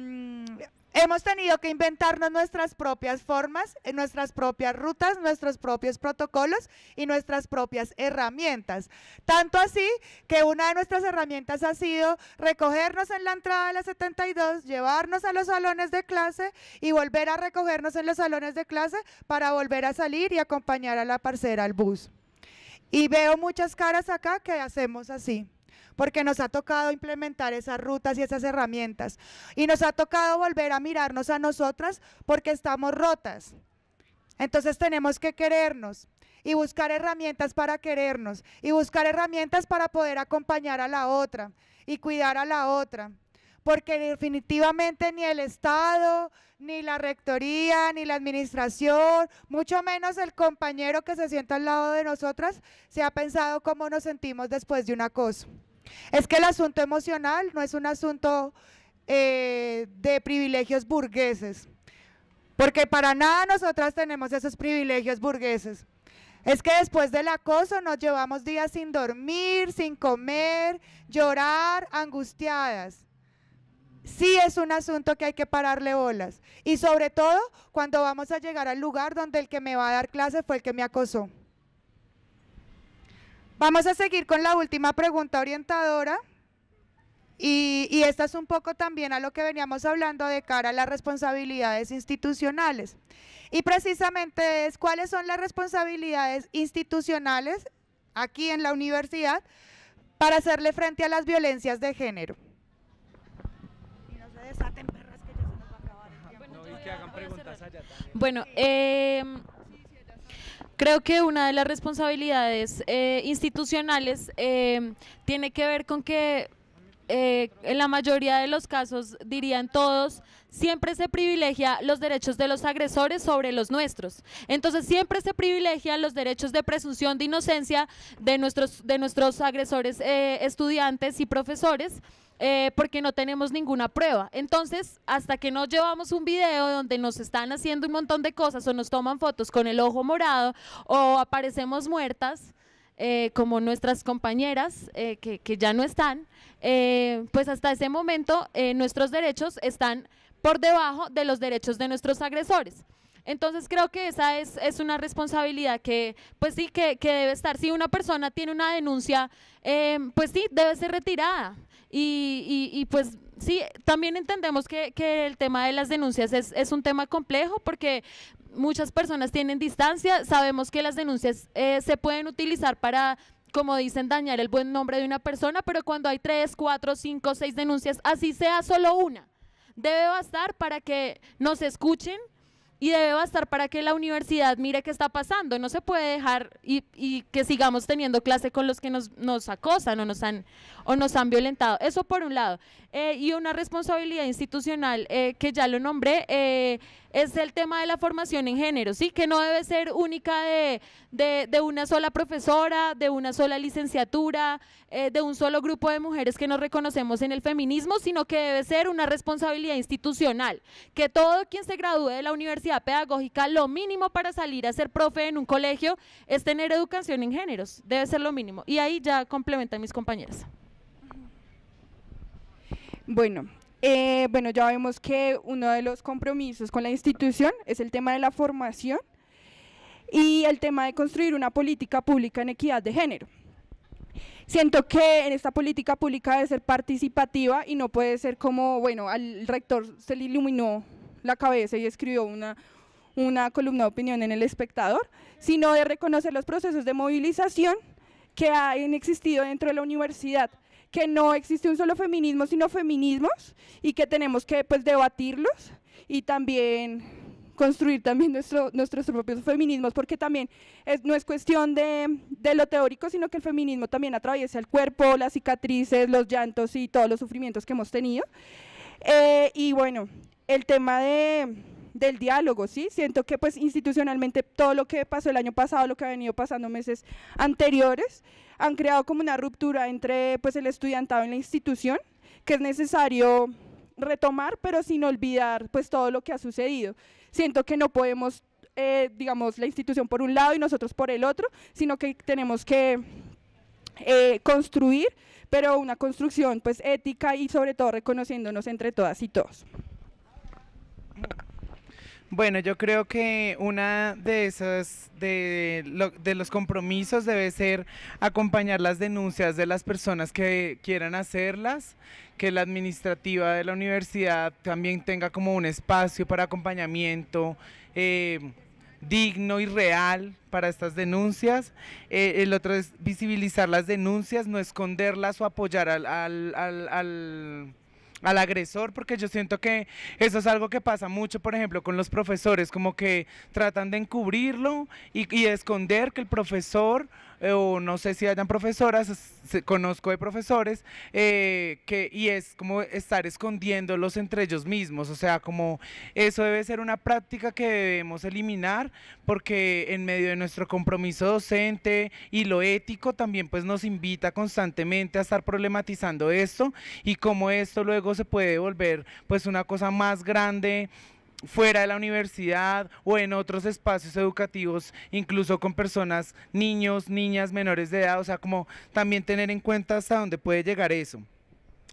Hemos tenido que inventarnos nuestras propias formas, eh, nuestras propias rutas, nuestros propios protocolos y nuestras propias herramientas. Tanto así que una de nuestras herramientas ha sido recogernos en la entrada de la 72, llevarnos a los salones de clase y volver a recogernos en los salones de clase para volver a salir y acompañar a la parcera al bus. Y veo muchas caras acá que hacemos así porque nos ha tocado implementar esas rutas y esas herramientas. Y nos ha tocado volver a mirarnos a nosotras porque estamos rotas. Entonces tenemos que querernos y buscar herramientas para querernos y buscar herramientas para poder acompañar a la otra y cuidar a la otra. Porque definitivamente ni el Estado, ni la Rectoría, ni la Administración, mucho menos el compañero que se sienta al lado de nosotras, se ha pensado cómo nos sentimos después de un acoso. Es que el asunto emocional no es un asunto eh, de privilegios burgueses, porque para nada nosotras tenemos esos privilegios burgueses. Es que después del acoso nos llevamos días sin dormir, sin comer, llorar, angustiadas. Sí es un asunto que hay que pararle bolas. Y sobre todo cuando vamos a llegar al lugar donde el que me va a dar clase fue el que me acosó. Vamos a seguir con la última pregunta orientadora. Y, esta es un poco también a lo que veníamos hablando de cara a las responsabilidades institucionales. Y precisamente es cuáles son las responsabilidades institucionales aquí en la universidad para hacerle frente a las violencias de género. Bueno, eh, Creo que una de las responsabilidades eh, institucionales eh, tiene que ver con que eh, en la mayoría de los casos, dirían todos, siempre se privilegia los derechos de los agresores sobre los nuestros. Entonces siempre se privilegia los derechos de presunción de inocencia de nuestros, de nuestros agresores estudiantes y profesores. Eh, porque no tenemos ninguna prueba. Entonces, hasta que no llevamos un video donde nos están haciendo un montón de cosas o nos toman fotos con el ojo morado o aparecemos muertas, eh, como nuestras compañeras eh, que, que, ya no están, pues hasta ese momento nuestros derechos están por debajo de los derechos de nuestros agresores. Entonces creo que esa es, es una responsabilidad que, pues sí, que, que, debe estar. Si una persona tiene una denuncia, pues sí, debe ser retirada. Y, pues sí, también entendemos que, el tema de las denuncias es, un tema complejo porque muchas personas tienen distancia, sabemos que las denuncias eh, se pueden utilizar para como dicen, dañar el buen nombre de una persona, pero cuando hay tres, cuatro, cinco, seis denuncias, así sea solo una, debe bastar para que nos escuchen, y debe bastar para que la universidad mire qué está pasando. No se puede dejar y, y que sigamos teniendo clase con los que nos, nos, acosan o nos, han, o nos han violentado. Eso por un lado. Eh, y una responsabilidad institucional eh, que ya lo nombré. Eh, es el tema de la formación en género, ¿sí? Que no debe ser única de, una sola profesora, de una sola licenciatura, eh, de un solo grupo de mujeres que nos reconocemos en el feminismo, sino que debe ser una responsabilidad institucional. Que todo quien se gradúe de la universidad pedagógica, lo mínimo para salir a ser profe en un colegio es tener educación en géneros, debe ser lo mínimo. Y ahí ya complementan mis compañeras. Bueno, eh, bueno, ya vemos que uno de los compromisos con la institución es el tema de la formación y el tema de construir una política pública en equidad de género. Siento que en esta política pública debe ser participativa y no puede ser como, bueno, al rector se le iluminó la cabeza y escribió una, una columna de opinión en El Espectador, sino de reconocer los procesos de movilización que han existido dentro de la universidad que no existe un solo feminismo, sino feminismos y que tenemos que pues debatirlos y también construir también nuestro, nuestros propios feminismos, porque también no es cuestión de, lo teórico, sino que el feminismo también atraviesa el cuerpo, las cicatrices, los llantos y todos los sufrimientos que hemos tenido. Eh, y bueno, el tema de del diálogo, ¿sí? Siento que pues institucionalmente todo lo que pasó el año pasado, lo que ha venido pasando meses anteriores, han creado como una ruptura entre pues el estudiantado y la institución, que es necesario retomar, pero sin olvidar pues todo lo que ha sucedido. Siento que no podemos, eh, digamos, la institución por un lado y nosotros por el otro, sino que tenemos que eh, construir, pero una construcción pues ética y sobre todo reconociéndonos entre todas y todos. Bueno, yo creo que una de esas de, los compromisos debe ser acompañar las denuncias de las personas que quieran hacerlas, que la administrativa de la universidad también tenga como un espacio para acompañamiento eh, digno y real para estas denuncias. Eh, el otro es visibilizar las denuncias, no esconderlas o apoyar al, al, al al agresor, porque yo siento que eso es algo que pasa mucho, por ejemplo, con los profesores, como que tratan de encubrirlo y, esconder que el profesor eh, o no sé si hayan profesoras, conozco de profesores, eh, que, y es como estar escondiéndolos entre ellos mismos, o sea, como eso debe ser una práctica que debemos eliminar porque en medio de nuestro compromiso docente y lo ético también pues nos invita constantemente a estar problematizando esto y cómo esto luego se puede volver pues una cosa más grande fuera de la universidad o en otros espacios educativos, incluso con personas, niños, niñas menores de edad, o sea, como también tener en cuenta hasta dónde puede llegar eso.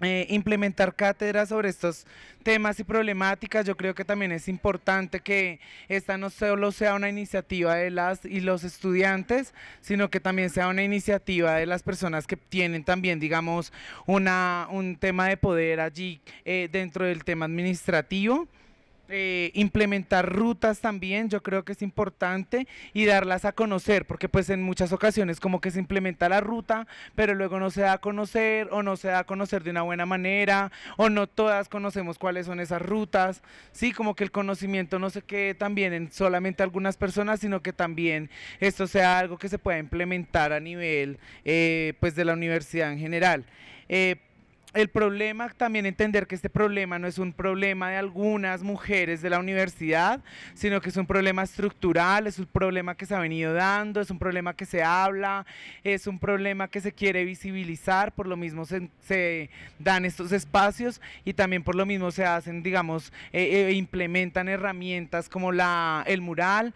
Eh, implementar cátedras sobre estos temas y problemáticas. Yo creo que también es importante que esta no solo sea una iniciativa de las y los estudiantes, sino que también sea una iniciativa de las personas que tienen también, digamos, un tema de poder allí eh, dentro del tema administrativo. Eh, implementar rutas también, yo creo que es importante y darlas a conocer, porque pues en muchas ocasiones como que se implementa la ruta, pero luego no se da a conocer o no se da a conocer de una buena manera o no todas conocemos cuáles son esas rutas, sí, como que el conocimiento no se quede también en solamente algunas personas, sino que también esto sea algo que se pueda implementar a nivel eh, pues de la universidad en general. Eh, el problema, también entender que este problema no es un problema de algunas mujeres de la universidad, sino que es un problema estructural, es un problema que se ha venido dando, es un problema que se habla, es un problema que se quiere visibilizar, por lo mismo se, dan estos espacios y también por lo mismo se hacen, digamos, eh, eh, implementan herramientas como la, el mural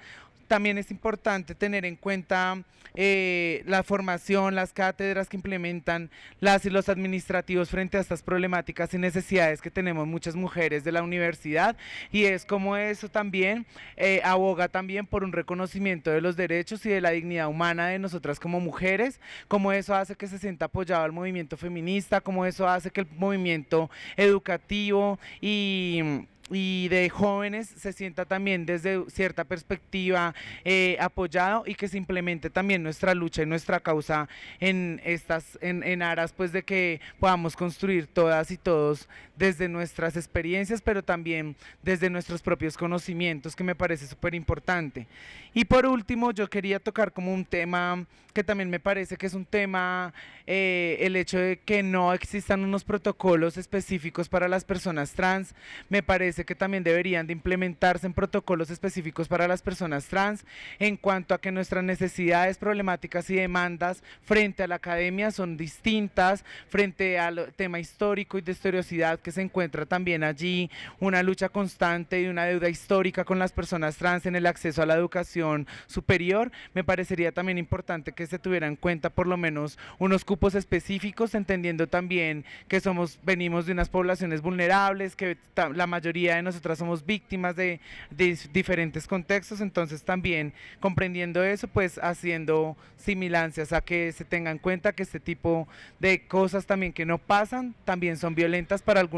también es importante tener en cuenta eh, la formación, las cátedras que implementan las y los administrativos frente a estas problemáticas y necesidades que tenemos muchas mujeres de la universidad y es como eso también eh, aboga también por un reconocimiento de los derechos y de la dignidad humana de nosotras como mujeres, como eso hace que se sienta apoyado el movimiento feminista, como eso hace que el movimiento educativo y y de jóvenes se sienta también desde cierta perspectiva eh, apoyado y que se implemente también nuestra lucha y nuestra causa en estas en, en aras pues de que podamos construir todas y todos desde nuestras experiencias, pero también desde nuestros propios conocimientos, que me parece súper importante. Y por último, yo quería tocar como un tema que también me parece que es un tema, eh, el hecho de que no existan unos protocolos específicos para las personas trans, me parece que también deberían de implementarse en protocolos específicos para las personas trans en cuanto a que nuestras necesidades, problemáticas y demandas frente a la academia son distintas, frente al tema histórico y de historiosidad que se encuentra también allí una lucha constante y una deuda histórica con las personas trans en el acceso a la educación superior, me parecería también importante que se tuviera en cuenta por lo menos unos cupos específicos, entendiendo también que somos, venimos de unas poblaciones vulnerables, que la mayoría de nosotras somos víctimas de, de diferentes contextos, entonces también comprendiendo eso, pues haciendo similancias a que se tengan en cuenta que este tipo de cosas también que no pasan, también son violentas para algunos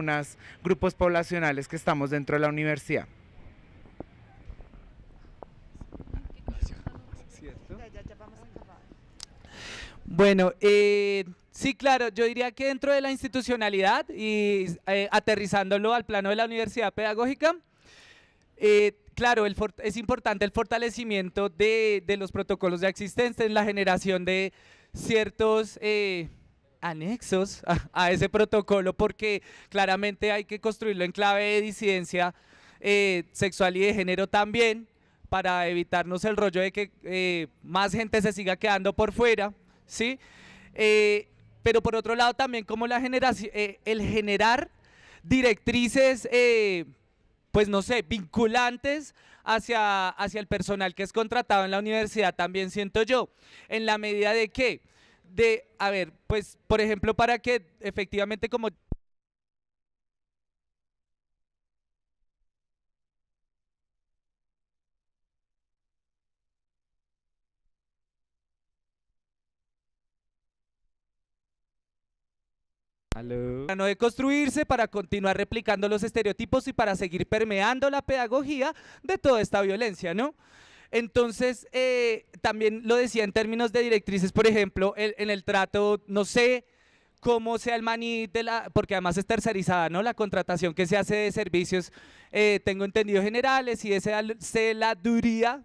grupos poblacionales que estamos dentro de la universidad. Bueno, eh, sí, claro, yo diría que dentro de la institucionalidad y eh, aterrizándolo al plano de la universidad pedagógica, eh, claro, es importante el fortalecimiento de, los protocolos de existencia en la generación de ciertos anexos a, ese protocolo porque claramente hay que construirlo en clave de disidencia eh, sexual y de género también para evitarnos el rollo de que eh, más gente se siga quedando por fuera, ¿sí? Eh, pero por otro lado también como la generación, el generar directrices, pues no sé, vinculantes hacia, hacia el personal que es contratado en la universidad, también siento yo, en la medida de que de, a ver, pues, por ejemplo, para que efectivamente como Para no deconstruirse, para continuar replicando los estereotipos y para seguir permeando la pedagogía de toda esta violencia, ¿no? Entonces, eh, también lo decía en términos de directrices, por ejemplo, en el trato, no sé cómo sea el maní de la, porque además es tercerizada, ¿no? La contratación que se hace de servicios, eh, tengo entendido generales y la duría.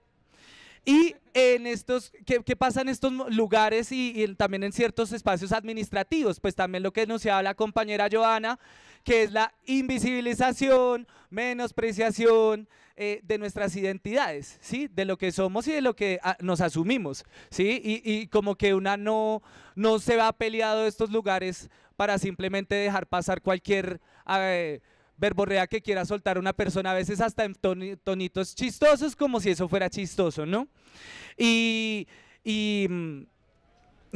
Y en estos, ¿qué, pasa en estos lugares y, también en ciertos espacios administrativos? Pues también lo que denunciaba la compañera Joana, que es la invisibilización, menospreciación, eh, de nuestras identidades, ¿sí? De lo que somos y de lo que ah, nos asumimos, ¿sí? Y, y, como que una no, no se va peleado de estos lugares para simplemente dejar pasar cualquier... verborea ah, eh, verborrea que quiera soltar una persona, a veces hasta en tonitos chistosos, como si eso fuera chistoso, ¿no? Y, y mm,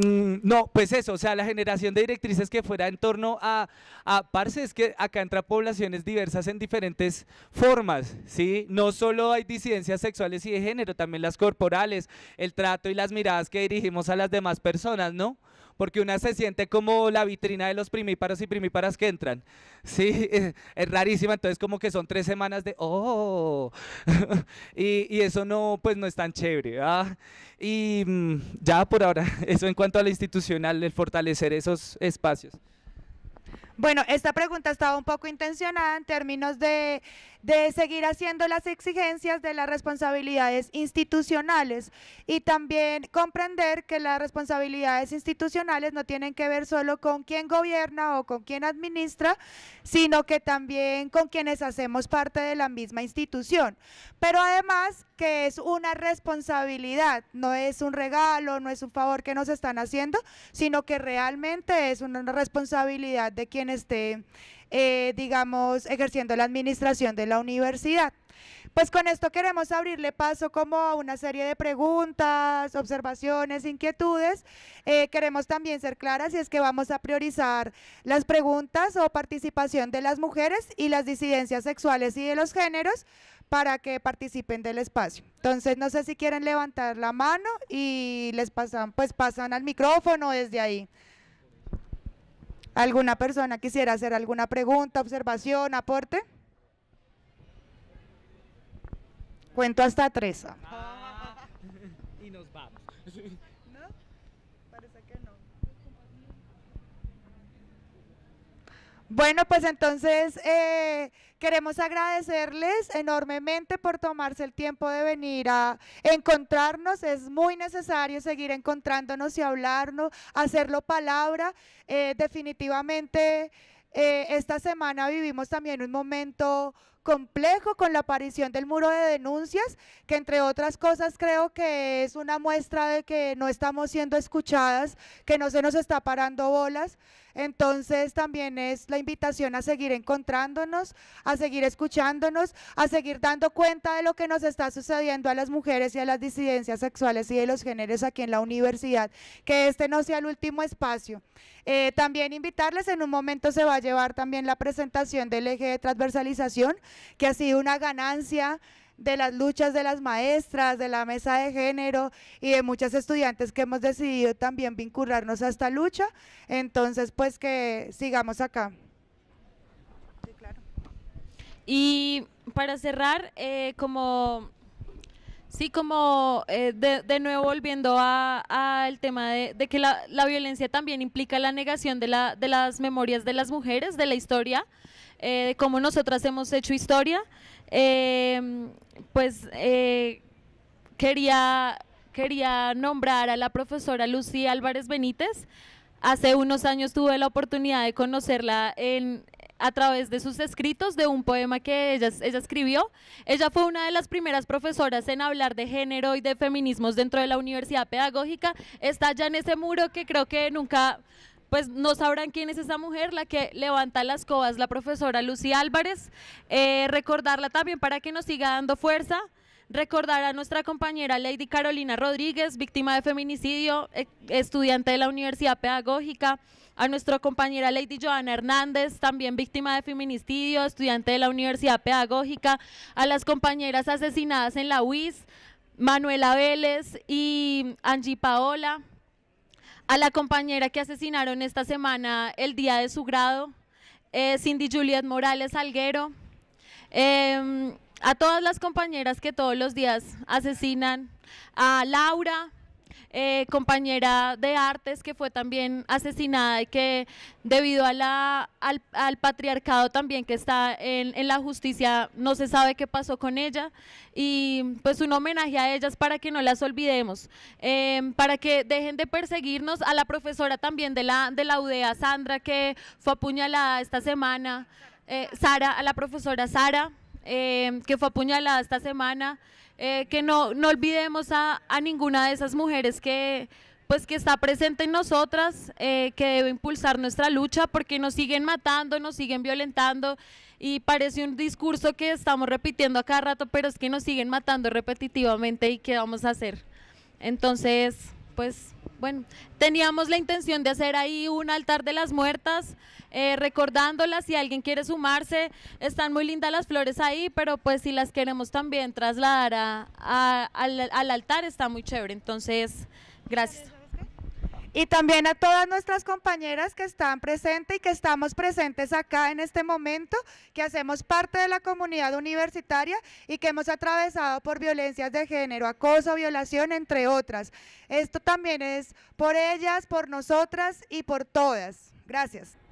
Mm, no, pues eso, o sea, la generación de directrices que fuera en torno a, a es que acá entra poblaciones diversas en diferentes formas, ¿sí? No solo hay disidencias sexuales y de género, también las corporales, el trato y las miradas que dirigimos a las demás personas, ¿no? porque una se siente como la vitrina de los primíparos y primíparas que entran. *laughs* Sí, es rarísima, entonces como que son tres semanas de, oh, *laughs* y, eso no, pues no es tan chévere. Y mm, ya por ahora, *laughs* eso en cuanto a la institucional, el fortalecer esos espacios. Bueno, esta pregunta estaba un poco intencionada en términos de de seguir haciendo las exigencias de las responsabilidades institucionales y también comprender que las responsabilidades institucionales no tienen que ver solo con quién gobierna o con quién administra, sino que también con quienes hacemos parte de la misma institución. Pero además que es una responsabilidad, no es un regalo, no es un favor que nos están haciendo, sino que realmente es una responsabilidad de quien esté eh, digamos, ejerciendo la administración de la universidad. Pues con esto queremos abrirle paso como a una serie de preguntas, observaciones, inquietudes. Eh, queremos también ser claras y es que vamos a priorizar las preguntas o participación de las mujeres y las disidencias sexuales y de los géneros para que participen del espacio. Entonces, no sé si quieren levantar la mano y les pasan, pues pasan al micrófono desde ahí. ¿Alguna persona quisiera hacer alguna pregunta, observación, aporte? Cuento hasta tres. Ah. *laughs* y nos vamos. *laughs* ¿No? Parece que no. Bueno, pues entonces... Eh, Queremos agradecerles enormemente por tomarse el tiempo de venir a encontrarnos. Es muy necesario seguir encontrándonos y hablarnos, hacerlo palabra. Eh, definitivamente eh, esta semana vivimos también un momento complejo con la aparición del muro de denuncias, que entre otras cosas creo que es una muestra de que no estamos siendo escuchadas, que no se nos está parando bolas. Entonces también es la invitación a seguir encontrándonos, a seguir escuchándonos, a seguir dando cuenta de lo que nos está sucediendo a las mujeres y a las disidencias sexuales y de los géneros aquí en la universidad, que este no sea el último espacio. Eh, también invitarles, en un momento se va a llevar también la presentación del eje de transversalización, que ha sido una ganancia de las luchas de las maestras, de la mesa de género y de muchas estudiantes que hemos decidido también vincularnos a esta lucha. Entonces, pues que sigamos acá. Y para cerrar, eh, como Sí, como eh, de, nuevo volviendo al tema de, que la, violencia también implica la negación de las memorias de las mujeres, de la historia, eh, como nosotras hemos hecho historia, em, pues eh, quería, quería nombrar a la profesora Lucía Álvarez Benítez. Hace unos años tuve la oportunidad de conocerla en, a través de sus escritos de un poema que ella, ella, escribió. Ella fue una de las primeras profesoras en hablar de género y de feminismos dentro de la Universidad Pedagógica. Está ya en ese muro que creo que nunca, pues no sabrán quién es esa mujer, la que levanta las cobas, la profesora Lucy Álvarez. Eh, recordarla también para que nos siga dando fuerza. Recordar a nuestra compañera Lady Carolina Rodríguez, víctima de feminicidio, eh, estudiante de la Universidad Pedagógica. A nuestra compañera Lady Joana Hernández, también víctima de feminicidio, estudiante de la Universidad Pedagógica. A las compañeras asesinadas en la UIS, Manuela Vélez y Angie Paola a la compañera que asesinaron esta semana el día de su grado, eh, Cindy Juliet Morales Alguero, em, a todas las compañeras que todos los días asesinan, a Laura, eh, compañera de artes que fue también asesinada y que debido al, patriarcado también que está en, la justicia no se sabe qué pasó con ella y pues un homenaje a ellas para que no las olvidemos, em, para que dejen de perseguirnos, a la profesora también de la, de la UDEA, Sandra, que fue apuñalada esta semana, eh, Sara, a la profesora Sara, em, que fue apuñalada esta semana. Eh, que no, no olvidemos a, a, ninguna de esas mujeres que pues que está presente en nosotras, eh, que debe impulsar nuestra lucha porque nos siguen matando, nos siguen violentando y parece un discurso que estamos repitiendo a cada rato, pero es que nos siguen matando repetitivamente y qué vamos a hacer. Entonces, pues bueno, teníamos la intención de hacer ahí un altar de las muertas, eh, recordándolas, si alguien quiere sumarse, están muy lindas las flores ahí, pero pues si las queremos también trasladar a, al, altar está muy chévere, entonces, gracias y también a todas nuestras compañeras que están presentes y que estamos presentes acá en este momento, que hacemos parte de la comunidad universitaria y que hemos atravesado por violencias de género, acoso, violación, entre otras. Esto también es por ellas, por nosotras y por todas. Gracias.